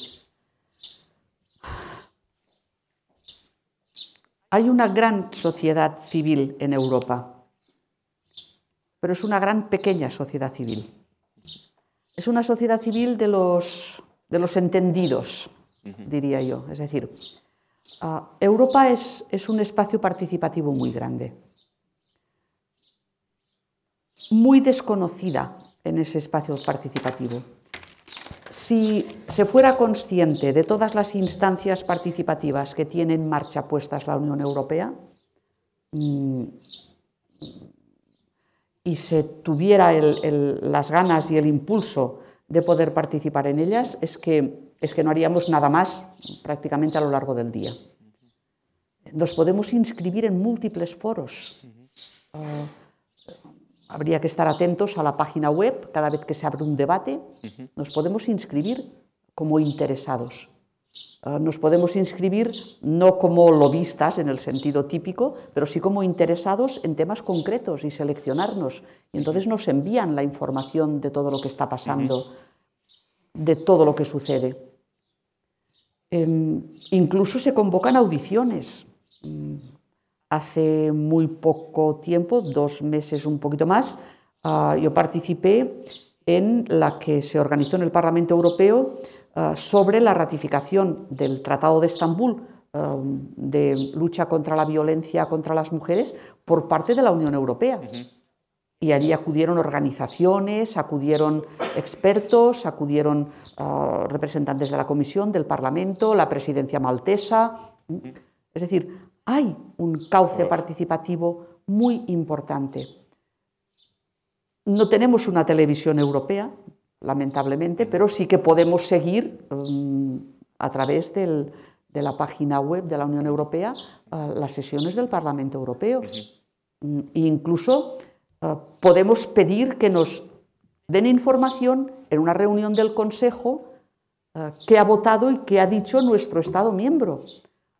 hay una gran sociedad civil en Europa, pero es una gran pequeña sociedad civil. Es una sociedad civil de los, de los entendidos diría yo. Es decir, ah, Europa es, un espacio participativo muy grande, muy desconocida en ese espacio participativo. Si se fuera consciente de todas las instancias participativas que tiene en marcha puestas la Unión Europea mm, y se tuviera las ganas y el impulso de poder participar en ellas, es que es que no haríamos nada más prácticamente a lo largo del día. Nos podemos inscribir en múltiples foros. Eh, habría que estar atentos a la página web cada vez que se abre un debate. Nos podemos inscribir como interesados. Eh, nos podemos inscribir no como lobistas en el sentido típico, pero sí como interesados en temas concretos y seleccionarnos. Y entonces nos envían la información de todo lo que está pasando, de todo lo que sucede. Em, incluso se convocan audiciones. Mm, hace muy poco tiempo, dos meses, un poquito más, ah, yo participé en la que se organizó en el Parlamento Europeo ah, sobre la ratificación del Tratado de Estambul um, de lucha contra la violencia contra las mujeres por parte de la Unión Europea y allí acudieron organizaciones, acudieron expertos, acudieron ah, representantes de la Comisión, del Parlamento, la presidencia maltesa. Es decir, hay un cauce participativo muy importante. No tenemos una televisión europea, lamentablemente, pero sí que podemos seguir mm, a través de la página web de la Unión Europea ah, las sesiones del Parlamento Europeo. Mm, e incluso Ah, podemos pedir que nos den información en una reunión del Consejo ah, qué ha votado y qué ha dicho nuestro Estado miembro.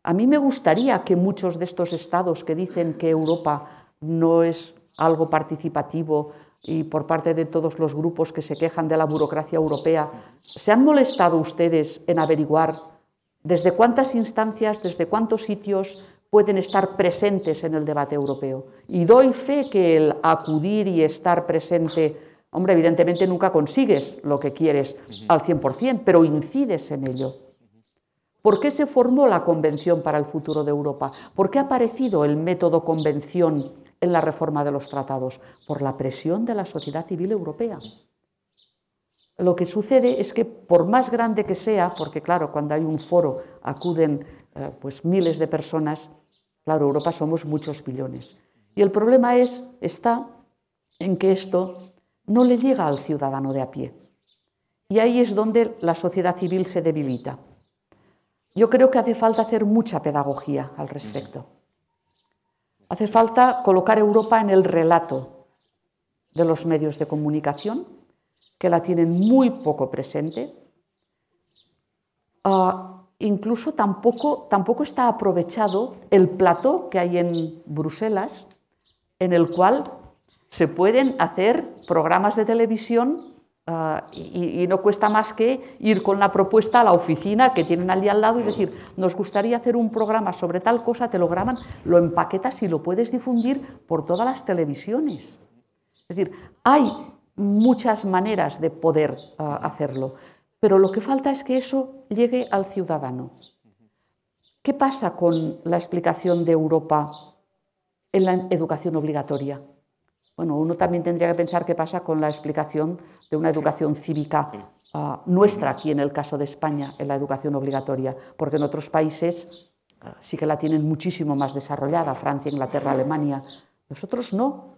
A mí me gustaría que muchos de estos estados que dicen que Europa no es algo participativo y por parte de todos los grupos que se quejan de la burocracia europea, ¿se han molestado ustedes en averiguar desde cuántas instancias, desde cuántos sitios, pueden estar presentes en el debate europeo. Y doy fe que el acudir y estar presente, hombre, evidentemente nunca consigues lo que quieres al 100%, pero incides en ello. ¿Por qué se formó la Convención para el Futuro de Europa? ¿Por qué ha aparecido el método convención en la reforma de los tratados? Por la presión de la sociedad civil europea. Lo que sucede es que por más grande que sea, porque claro, cuando hay un foro acuden eh, pues miles de personas, Claro, Europa somos muchos billones. Y el problema es, está en que esto no le llega al ciudadano de a pie. Y ahí es donde la sociedad civil se debilita. Yo creo que hace falta hacer mucha pedagogía al respecto. Hace falta colocar Europa en el relato de los medios de comunicación, que la tienen muy poco presente, ah, incluso tampoco, tampoco está aprovechado el plató que hay en Bruselas, en el cual se pueden hacer programas de televisión ah, y, no cuesta más que ir con la propuesta a la oficina que tienen allí al lado y decir, nos gustaría hacer un programa sobre tal cosa, te lo graban, lo empaquetas y lo puedes difundir por todas las televisiones. Es decir, hay muchas maneras de poder ah, hacerlo pero lo que falta es que eso llegue al ciudadano. ¿Qué pasa con la explicación de Europa en la educación obligatoria? Bueno, uno también tendría que pensar qué pasa con la explicación de una educación cívica ah, nuestra aquí en el caso de España, en la educación obligatoria, porque en otros países ah, sí que la tienen muchísimo más desarrollada, Francia, Inglaterra, Alemania. Nosotros no,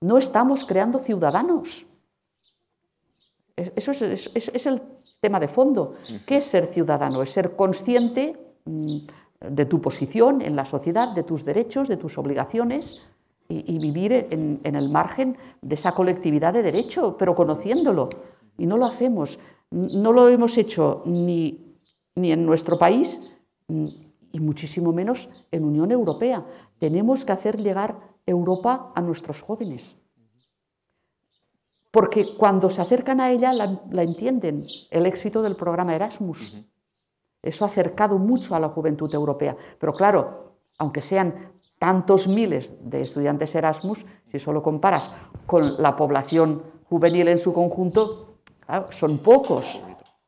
no estamos creando ciudadanos. Eso es, es el tema de fondo. ¿Qué es ser ciudadano? Es ser consciente mm, de tu posición en la sociedad, de tus derechos, de tus obligaciones y, vivir en, el margen de esa colectividad de derecho, pero conociéndolo. Y no lo hacemos. No lo hemos hecho ni, ni en nuestro país mm, y muchísimo menos en Unión Europea. Tenemos que hacer llegar Europa a nuestros jóvenes porque cuando se acercan a ella la, entienden, el éxito del programa Erasmus. Eso ha acercado mucho a la juventud europea. Pero claro, aunque sean tantos miles de estudiantes Erasmus, si solo comparas con la población juvenil en su conjunto, son pocos.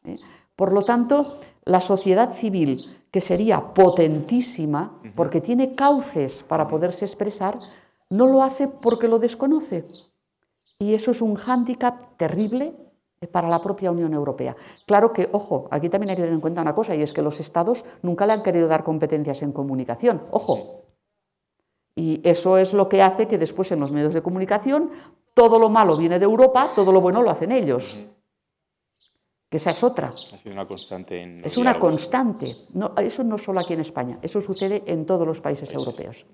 ¿eh? Por lo tanto, la sociedad civil, que sería potentísima, porque tiene cauces para poderse expresar, no lo hace porque lo desconoce. Y eso es un hándicap terrible para la propia Unión Europea. Claro que, ojo, aquí también hay que tener en cuenta una cosa, y es que los Estados nunca le han querido dar competencias en comunicación, ojo. Y eso es lo que hace que después en los medios de comunicación todo lo malo viene de Europa, todo lo bueno lo hacen ellos. Que esa es otra. Ha sido una constante en Es una constante. eso no solo aquí en España, eso sucede en todos los países, europeos.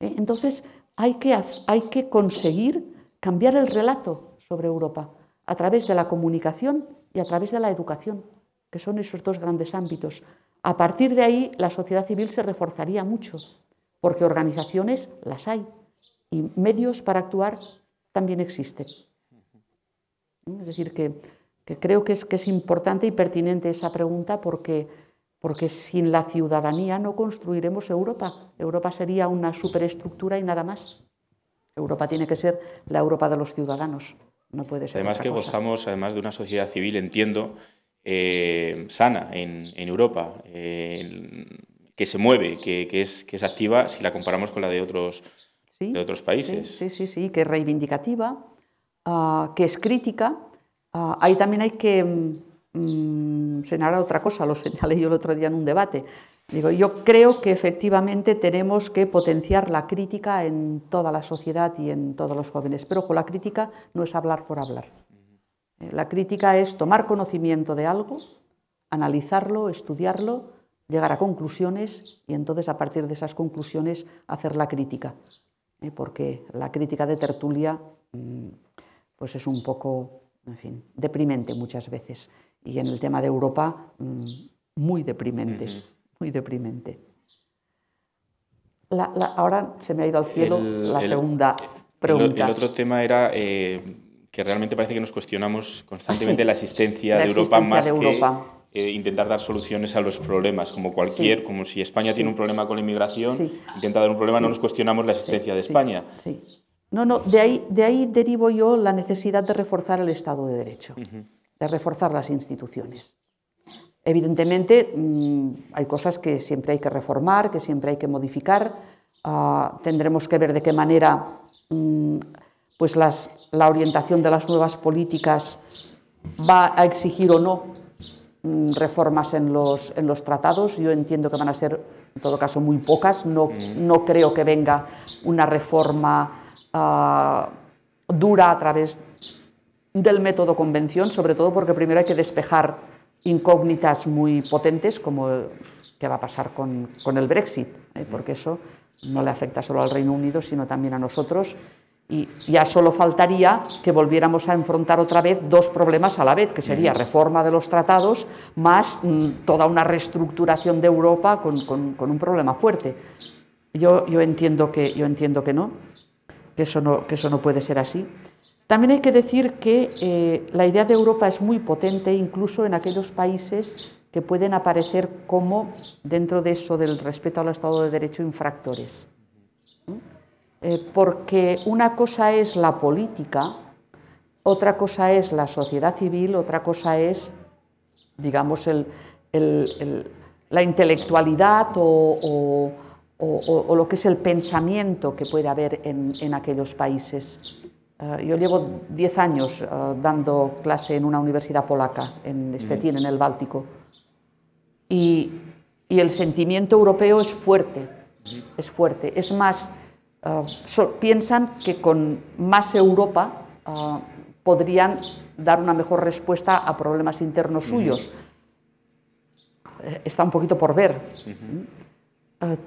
¿Eh? Entonces, hay que, hay que conseguir cambiar el relato sobre Europa a través de la comunicación y a través de la educación, que son esos dos grandes ámbitos. A partir de ahí, la sociedad civil se reforzaría mucho, porque organizaciones las hay y medios para actuar también existen. Es decir, que, creo que es, importante y pertinente esa pregunta porque sin la ciudadanía no construiremos Europa. Europa sería una superestructura y nada más. Europa tiene que ser la Europa de los ciudadanos, no puede ser. Además que gozamos además de una sociedad civil, entiendo, eh, sana en, Europa, eh, que se mueve, que, es, que es activa si la comparamos con la de otros, otros países. Sí, sí, sí, que es reivindicativa, ah, que es crítica. Ah, ahí también hay que mm, mm, señalar otra cosa, lo señalé yo el otro día en un debate yo creo que efectivamente tenemos que potenciar la crítica en toda la sociedad y en todos los jóvenes, pero ojo, la crítica no es hablar por hablar. Eh, la crítica es tomar conocimiento de algo, analizarlo, estudiarlo, llegar a conclusiones y entonces a partir de esas conclusiones hacer la crítica, eh, porque la crítica de tertulia mm, pues es un poco, deprimente muchas veces y en el tema de Europa mm, muy deprimente muy deprimente. ahora se me ha ido al cielo la segunda pregunta. El, otro tema era eh, que realmente parece que nos cuestionamos constantemente ah, la existencia de Europa más que eh, intentar dar soluciones a los problemas, como cualquier, como si España tiene un problema con la inmigración, intenta dar un problema, no nos cuestionamos la existencia de España. No, no, de ahí, de ahí derivo yo la necesidad de reforzar el Estado de Derecho, de reforzar las instituciones. Evidentemente, mm, hay cosas que siempre hay que reformar, que siempre hay que modificar. Ah, tendremos que ver de qué manera mm, pues la orientación de las nuevas políticas va a exigir o no mm, reformas en los, en los tratados. Yo entiendo que van a ser, en todo caso, muy pocas. No, no creo que venga una reforma ah, dura a través del método convención, sobre todo porque primero hay que despejar incógnitas muy potentes como qué va a pasar con, el Brexit, ¿eh? porque eso no le afecta solo al Reino Unido, sino también a nosotros. Y ya solo faltaría que volviéramos a enfrentar otra vez dos problemas a la vez, que sería reforma de los tratados más mm, toda una reestructuración de Europa con, un problema fuerte. Yo, yo, entiendo que, yo entiendo que no, eso no, que eso no puede ser así. También hay que decir que eh, la idea de Europa es muy potente, incluso en aquellos países que pueden aparecer como, dentro de eso del respeto al Estado de Derecho, infractores. Eh, porque una cosa es la política, otra cosa es la sociedad civil, otra cosa es, digamos, la intelectualidad o, lo que es el pensamiento que puede haber en, en aquellos países. Eh, yo llevo 10 años eh, dando clase en una universidad polaca, en Estetín, en el Báltico. Y, el sentimiento europeo es fuerte, es fuerte. Es más, eh, piensan que con más Europa podrían dar una mejor respuesta a problemas internos suyos. Está un poquito por ver.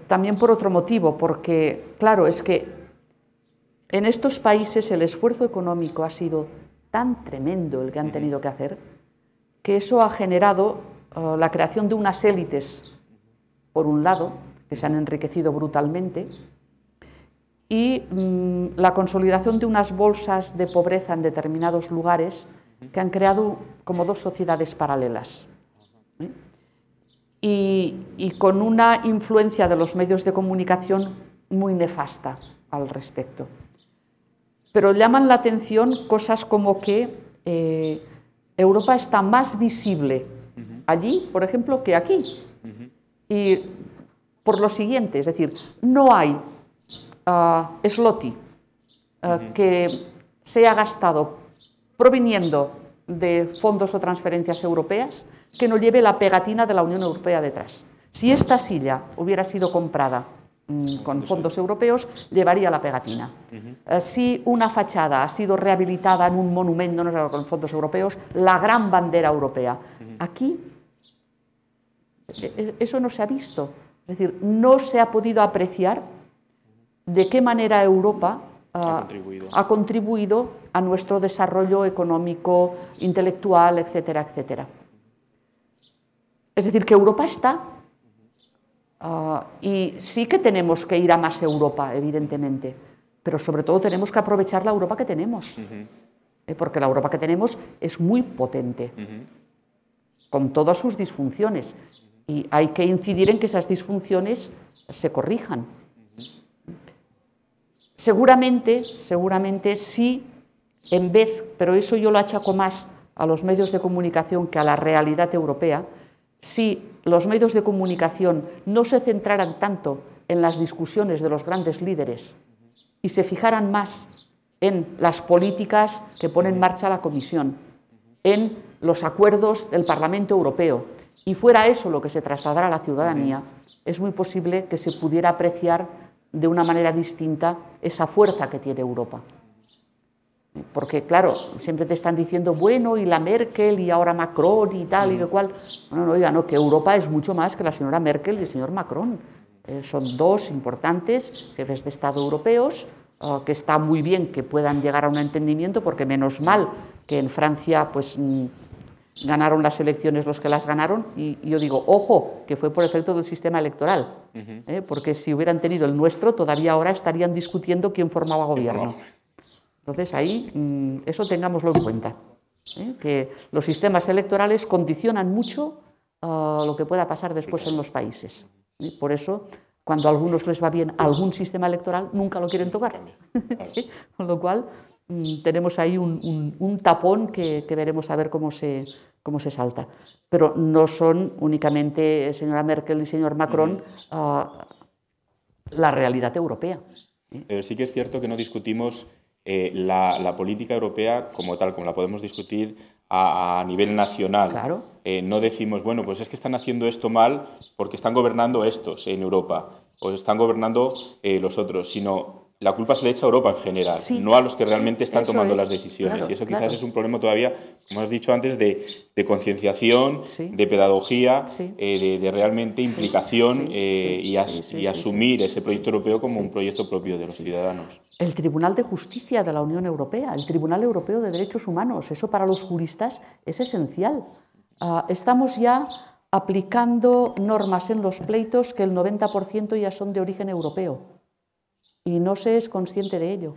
también por otro motivo, porque, claro, es que en estos países el esfuerzo económico ha sido tan tremendo el que han tenido que hacer, que eso ha generado eh, la creación de unas élites, por un lado, que se han enriquecido brutalmente, y mm, la consolidación de unas bolsas de pobreza en determinados lugares que han creado como dos sociedades paralelas. ¿eh? y, con una influencia de los medios de comunicación muy nefasta al respecto. Pero llaman la atención cosas como que eh, Europa está más visible allí, por ejemplo, que aquí. Y por lo siguiente, es decir, no hay uh, que se que sea gastado proviniendo de fondos o transferencias europeas que no lleve la pegatina de la Unión Europea detrás. Si esta silla hubiera sido comprada Mm, con fondos europeos, llevaría la pegatina. Si una fachada ha sido rehabilitada en un monumento con fondos europeos, la gran bandera europea. Aquí e, e, eso no se ha visto. Es decir, no se ha podido apreciar de qué manera Europa ha ah, contribuido a nuestro desarrollo económico, intelectual, etcétera, etcétera. Es decir, que Europa está Ah, y sí que tenemos que ir a más Europa, evidentemente, pero sobre todo tenemos que aprovechar la Europa que tenemos, eh, porque la Europa que tenemos es muy potente, con todas sus disfunciones, y hay que incidir en que esas disfunciones se corrijan. Seguramente, seguramente sí, en vez, pero eso yo lo achaco más a los medios de comunicación que a la realidad europea, si los medios de comunicación no se centraran tanto en las discusiones de los grandes líderes y se fijaran más en las políticas que pone en marcha la Comisión, en los acuerdos del Parlamento Europeo, y fuera eso lo que se trasladara a la ciudadanía, es muy posible que se pudiera apreciar de una manera distinta esa fuerza que tiene Europa. Porque, claro, siempre te están diciendo, bueno, y la Merkel y ahora Macron y tal y mm. de cual. No, no, diga no, que Europa es mucho más que la señora Merkel y el señor Macron. Eh, son dos importantes jefes de Estado europeos, eh, que está muy bien que puedan llegar a un entendimiento, porque menos mal que en Francia, pues mm, ganaron las elecciones los que las ganaron y, yo digo, ojo, que fue por efecto del sistema electoral, eh, porque si hubieran tenido el nuestro, todavía ahora estarían discutiendo quién formaba gobierno. Entonces ahí mm, eso tengámoslo en cuenta, ¿eh? que los sistemas electorales condicionan mucho ah, lo que pueda pasar después en los países. ¿eh? por eso, cuando a algunos les va bien algún sistema electoral, nunca lo quieren tocar. Con lo cual mm, tenemos ahí un, tapón que, veremos a ver cómo se, cómo se salta. Pero no son únicamente eh, señora Merkel y señor Macron ah, la realidad europea. sí que es cierto que no discutimos eh, la, política europea como tal, como la podemos discutir a, nivel nacional. Eh, no decimos, bueno, pues es que están haciendo esto mal porque están gobernando estos en Europa o están gobernando eh, los otros, sino la culpa se le echa a Europa en general, no a los que realmente están tomando las decisiones. y eso quizás es un problema todavía, como has dicho antes, de, concienciación, de pedagogía, eh, de, realmente implicación y, asumir ese proyecto europeo como un proyecto propio de los ciudadanos. El Tribunal de Justicia de la Unión Europea, el Tribunal Europeo de Derechos Humanos, eso para los juristas es esencial. Ah, estamos ya aplicando normas en los pleitos que el 90% ya son de origen europeo y no se es consciente de ello.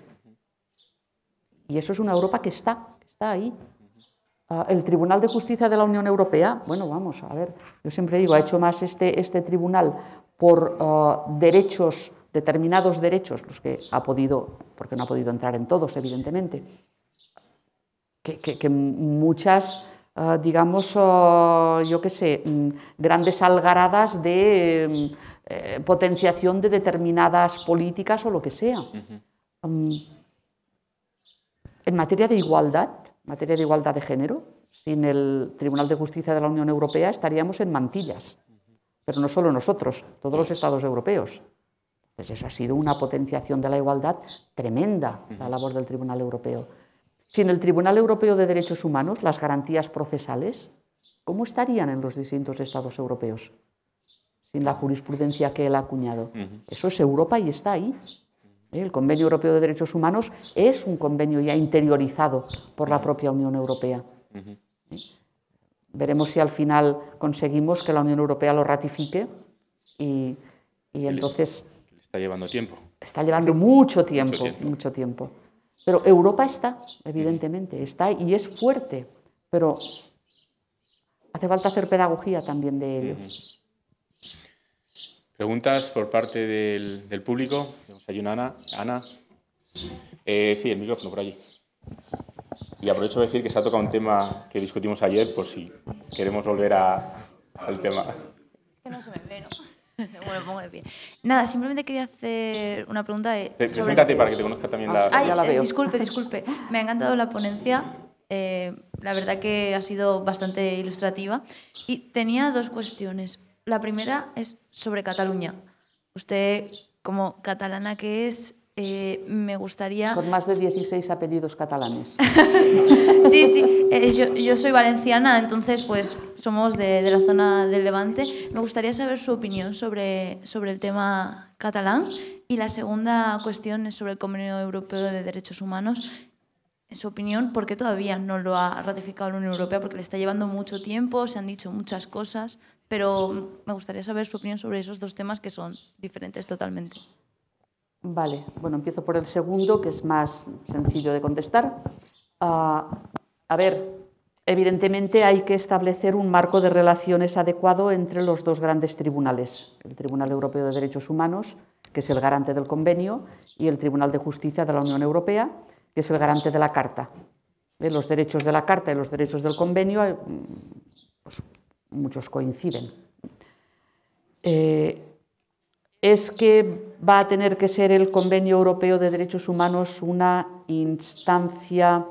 Y eso es una Europa que está, que está ahí. Ah, el Tribunal de Justicia de la Unión Europea, bueno, vamos, a ver, yo siempre digo, ha hecho más este, este tribunal por ah, derechos, determinados derechos, los que ha podido, porque no ha podido entrar en todos, evidentemente, que muchas Ah, digamos, oh, yo qué sé, mm, grandes algaradas de mm, eh, potenciación de determinadas políticas o lo que sea. Mm. en materia de igualdad, materia de igualdad de género, sin el Tribunal de Justicia de la Unión Europea estaríamos en mantillas, pero no solo nosotros, todos los estados europeos. Pues eso ha sido una potenciación de la igualdad tremenda, la labor del Tribunal Europeo sin el Tribunal Europeo de Derechos Humanos las garantías procesales, ¿cómo estarían en los distintos estados europeos? Sin la jurisprudencia que él ha acuñado. Eso es Europa y está ahí. ¿Eh? El Convenio Europeo de Derechos Humanos es un convenio ya interiorizado por la propia Unión Europea. ¿Eh? Veremos si al final conseguimos que la Unión Europea lo ratifique y, entonces... Está llevando tiempo. Está llevando mucho tiempo. Mucho tiempo. Pero Europa está, evidentemente, está y es fuerte, pero hace falta hacer pedagogía también de ellos. Preguntas por parte del, público. Hay una Ana. Ana. Eh, sí, el micrófono por allí. Y aprovecho para decir que se ha tocado un tema que discutimos ayer por si queremos volver al tema. que no se me ve, bueno, pongo de pie. Nada, simplemente quería hacer una pregunta. De, Preséntate para que te conozca también ah, la... ya la eh, veo. disculpe, disculpe. Me ha encantado la ponencia. Eh, la verdad que ha sido bastante ilustrativa. Y tenía dos cuestiones. La primera es sobre Cataluña. Usted, como catalana que es, eh, me gustaría... Con más de 16 apellidos catalanes. sí, sí, eh, yo, soy valenciana, entonces pues somos de, la zona del Levante. Me gustaría saber su opinión sobre, sobre el tema catalán. Y la segunda cuestión es sobre el Convenio Europeo de Derechos Humanos. En su opinión, ¿por qué todavía no lo ha ratificado la Unión Europea? Porque le está llevando mucho tiempo, se han dicho muchas cosas, pero me gustaría saber su opinión sobre esos dos temas que son diferentes totalmente. Vale, bueno, empiezo por el segundo, que es más sencillo de contestar. Ah, a ver, evidentemente hay que establecer un marco de relaciones adecuado entre los dos grandes tribunales, el Tribunal Europeo de Derechos Humanos, que es el garante del convenio, y el Tribunal de Justicia de la Unión Europea, que es el garante de la Carta. Eh, los derechos de la Carta y los derechos del convenio, eh, pues, muchos coinciden. Eh, es que va a tener que ser el Convenio Europeo de Derechos Humanos una instancia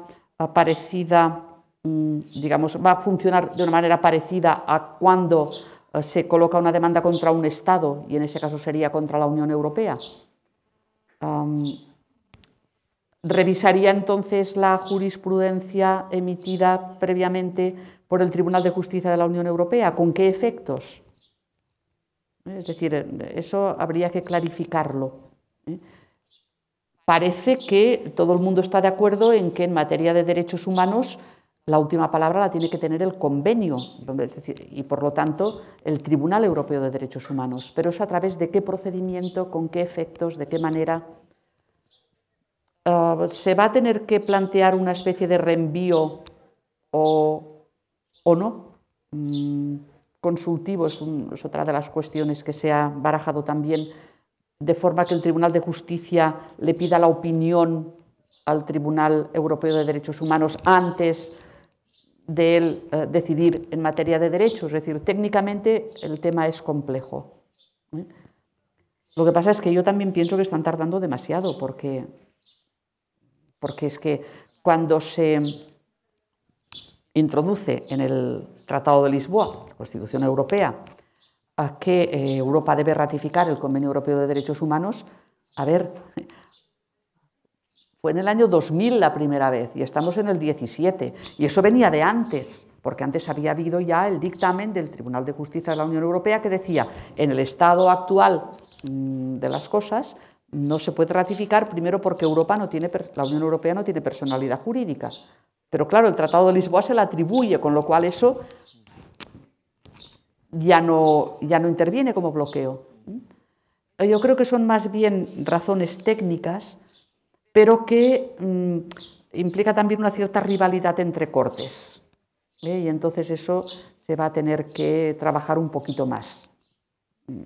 parecida, mm, digamos, va a funcionar de una manera parecida a cuando eh, se coloca una demanda contra un Estado, y en ese caso sería contra la Unión Europea. revisaría entonces la jurisprudencia emitida previamente por el Tribunal de Justicia de la Unión Europea. ¿Con qué efectos? Es decir, eso habría que clarificarlo. ¿eh? Parece que todo el mundo está de acuerdo en que en materia de derechos humanos la última palabra la tiene que tener el convenio, y por lo tanto el Tribunal Europeo de Derechos Humanos. Pero es a través de qué procedimiento, con qué efectos, de qué manera. Ah, ¿Se va a tener que plantear una especie de reenvío o, o no? Mm, consultivo es, otra de las cuestiones que se ha barajado también, de forma que el Tribunal de Justicia le pida la opinión al Tribunal Europeo de Derechos Humanos antes de él eh, decidir en materia de derechos. Es decir, técnicamente el tema es complejo. ¿eh? Lo que pasa es que yo también pienso que están tardando demasiado, porque, porque es que cuando se introduce en el Tratado de Lisboa, Constitución Europea, a que eh, Europa debe ratificar el Convenio Europeo de Derechos Humanos, a ver, fue en el año 2000 la primera vez y estamos en el 17, y eso venía de antes, porque antes había habido ya el dictamen del Tribunal de Justicia de la Unión Europea que decía, en el estado actual mm, de las cosas, no se puede ratificar primero porque Europa no tiene, la Unión Europea no tiene personalidad jurídica, pero claro, el Tratado de Lisboa se la atribuye, con lo cual eso ya no, ya no interviene como bloqueo. Yo creo que son más bien razones técnicas, pero que mm, implica también una cierta rivalidad entre cortes. ¿eh? Y entonces eso se va a tener que trabajar un poquito más.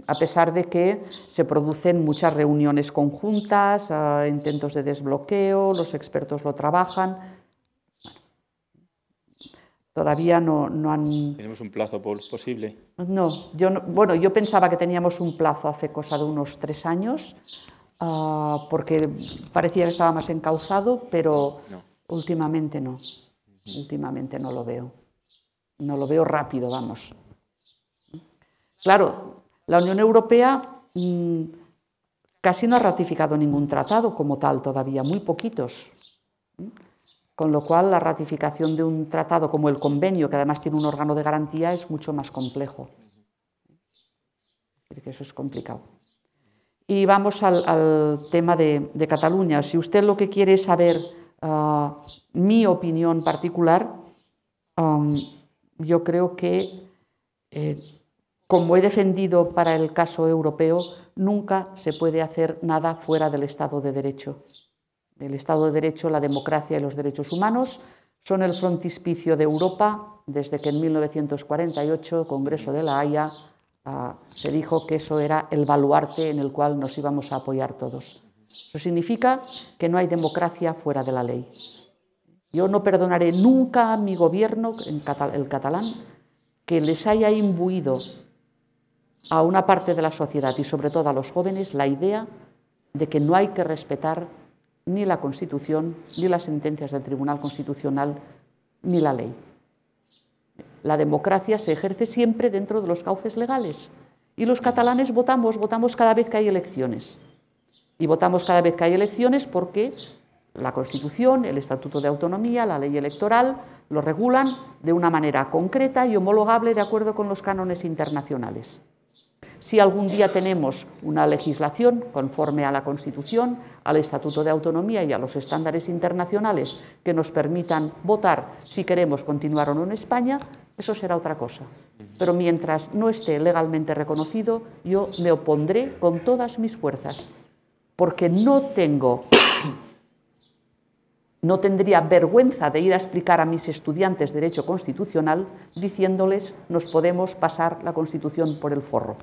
A pesar de que se producen muchas reuniones conjuntas, intentos de desbloqueo, los expertos lo trabajan, Todavía no, han... ¿Tenemos un plazo posible? No, yo bueno, yo pensaba que teníamos un plazo hace cosa de unos tres años, ah, porque parecía que estaba más encauzado, pero últimamente no. Últimamente no lo veo. No lo veo rápido, vamos. Claro, la Unión Europea mm, casi no ha ratificado ningún tratado como tal todavía, muy poquitos. Con lo cual, la ratificación de un tratado como el convenio, que además tiene un órgano de garantía, es mucho más complejo. eso es complicado. Y vamos al, tema de, Cataluña. Si usted lo que quiere es saber ah, mi opinión particular, yo creo que, eh, como he defendido para el caso europeo, nunca se puede hacer nada fuera del Estado de Derecho. El Estado de Derecho, la democracia y los derechos humanos son el frontispicio de Europa desde que en 1948 el Congreso de la Haya ah, se dijo que eso era el baluarte en el cual nos íbamos a apoyar todos. Eso significa que no hay democracia fuera de la ley. Yo no perdonaré nunca a mi gobierno, el catalán, que les haya imbuido a una parte de la sociedad y sobre todo a los jóvenes la idea de que no hay que respetar ni la Constitución, ni las sentencias del Tribunal Constitucional, ni la ley. La democracia se ejerce siempre dentro de los cauces legales. Y los catalanes votamos, votamos cada vez que hay elecciones. Y votamos cada vez que hay elecciones porque la Constitución, el Estatuto de Autonomía, la ley electoral lo regulan de una manera concreta y homologable de acuerdo con los cánones internacionales. Si algún día tenemos una legislación conforme a la Constitución, al Estatuto de Autonomía y a los estándares internacionales que nos permitan votar si queremos continuar o no en España, eso será otra cosa. Pero mientras no esté legalmente reconocido, yo me opondré con todas mis fuerzas, porque no tengo no tendría vergüenza de ir a explicar a mis estudiantes derecho constitucional diciéndoles nos podemos pasar la Constitución por el forro.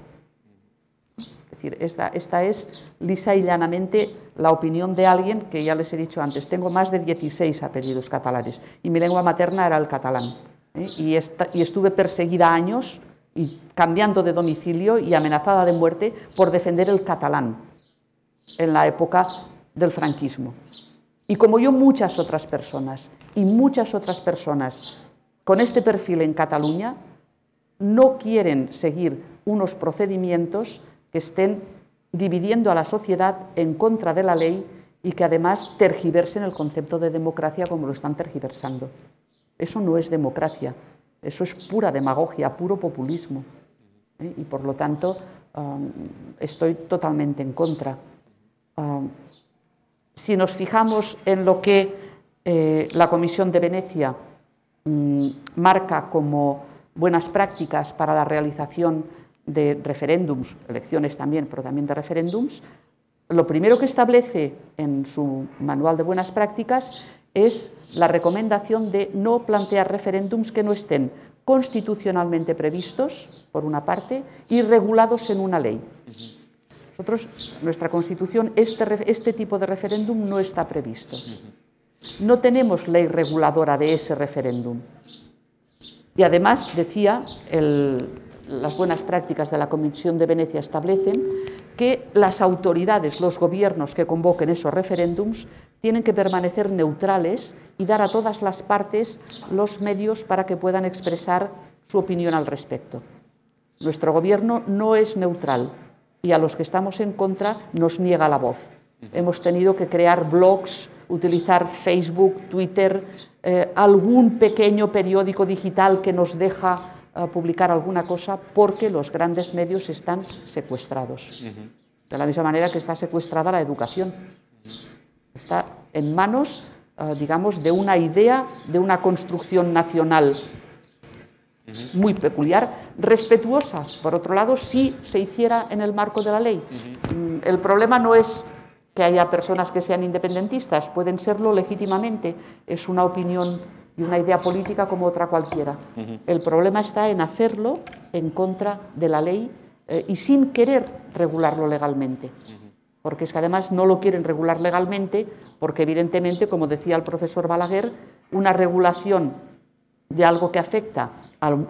Es decir, esta, es lisa y llanamente la opinión de alguien que ya les he dicho antes. Tengo más de 16 apellidos catalanes y mi lengua materna era el catalán. ¿eh? Y, y estuve perseguida años y cambiando de domicilio y amenazada de muerte por defender el catalán en la época del franquismo. Y como yo, muchas otras personas, y muchas otras personas con este perfil en Cataluña, no quieren seguir unos procedimientos que estén dividiendo a la sociedad en contra de la ley y que además tergiversen el concepto de democracia como lo están tergiversando. Eso no es democracia, eso es pura demagogia, puro populismo. ¿eh? Y por lo tanto um, estoy totalmente en contra. Um, si nos fijamos en lo que eh, la Comisión de Venecia mm, marca como buenas prácticas para la realización de referéndums, elecciones también, pero también de referéndums, lo primero que establece en su manual de buenas prácticas es la recomendación de no plantear referéndums que no estén constitucionalmente previstos, por una parte, y regulados en una ley. Nosotros, nuestra Constitución, este, este, tipo de referéndum no está previsto. No tenemos ley reguladora de ese referéndum. Y además, decía, las buenas prácticas de la Comisión de Venecia establecen que las autoridades, los gobiernos que convoquen esos referéndums, tienen que permanecer neutrales y dar a todas las partes los medios para que puedan expresar su opinión al respecto. Nuestro gobierno no es neutral, y a los que estamos en contra nos niega la voz. Hemos tenido que crear blogs, utilizar Facebook, Twitter, eh, algún pequeño periódico digital que nos deja eh, publicar alguna cosa porque los grandes medios están secuestrados. De la misma manera que está secuestrada la educación. Está en manos, eh, digamos, de una idea, de una construcción nacional muy peculiar, respetuosa, por otro lado, si se hiciera en el marco de la ley. Mm, el problema no es que haya personas que sean independentistas, pueden serlo legítimamente, es una opinión y una idea política como otra cualquiera. El problema está en hacerlo en contra de la ley eh, y sin querer regularlo legalmente. Porque es que además no lo quieren regular legalmente, porque evidentemente, como decía el profesor Balaguer, una regulación de algo que afecta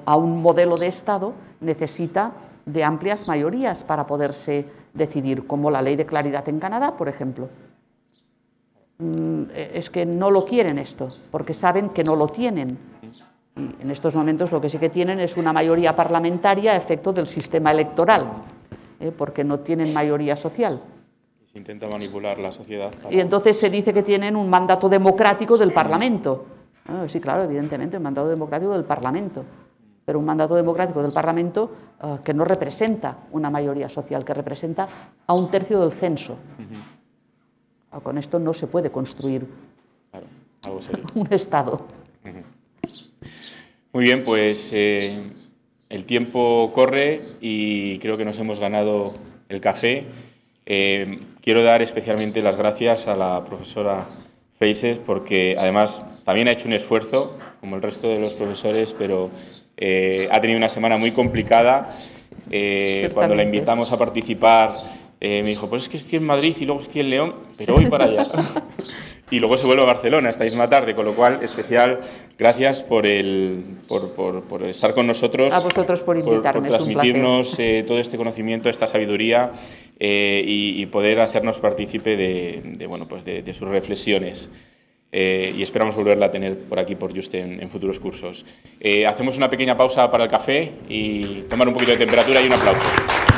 a un modelo de Estado necesita de amplias mayorías para poderse decidir, como la ley de claridad en Canadá, por ejemplo. Mm, e, es que no lo quieren esto, porque saben que no lo tienen. en estos momentos lo que sí que tienen es una mayoría parlamentaria a efecto del sistema electoral, ¿eh? porque no tienen mayoría social. se intenta manipular la sociedad. Y entonces se dice que tienen un mandato democrático del Parlamento. Ah, sí, claro, evidentemente, el mandato democrático del Parlamento un mandato democrático del Parlamento eh, que no representa una mayoría social, que representa a un tercio del censo. Con esto no se puede construir un Estado. Muy bien, pues eh, el tiempo corre y creo que nos hemos ganado el café. Eh, quiero dar especialmente las gracias a la profesora Feises porque además también ha hecho un esfuerzo, como el resto de los profesores, pero eh, ha tenido una semana muy complicada. Eh, cuando la invitamos a participar, eh, me dijo, pues es que estoy en Madrid y luego estoy en León, pero voy para allá. y luego se vuelve a Barcelona esta misma tarde, con lo cual, especial gracias por, el, por, por, por estar con nosotros. A vosotros por invitarme. Por, transmitirnos todo este conocimiento, esta sabiduría y, poder hacernos partícipe de, bueno, pues de sus reflexiones. Eh, y esperamos volverla a tener por aquí, por Justin en, futuros cursos. Eh, hacemos una pequeña pausa para el café y tomar un poquito de temperatura y un aplauso.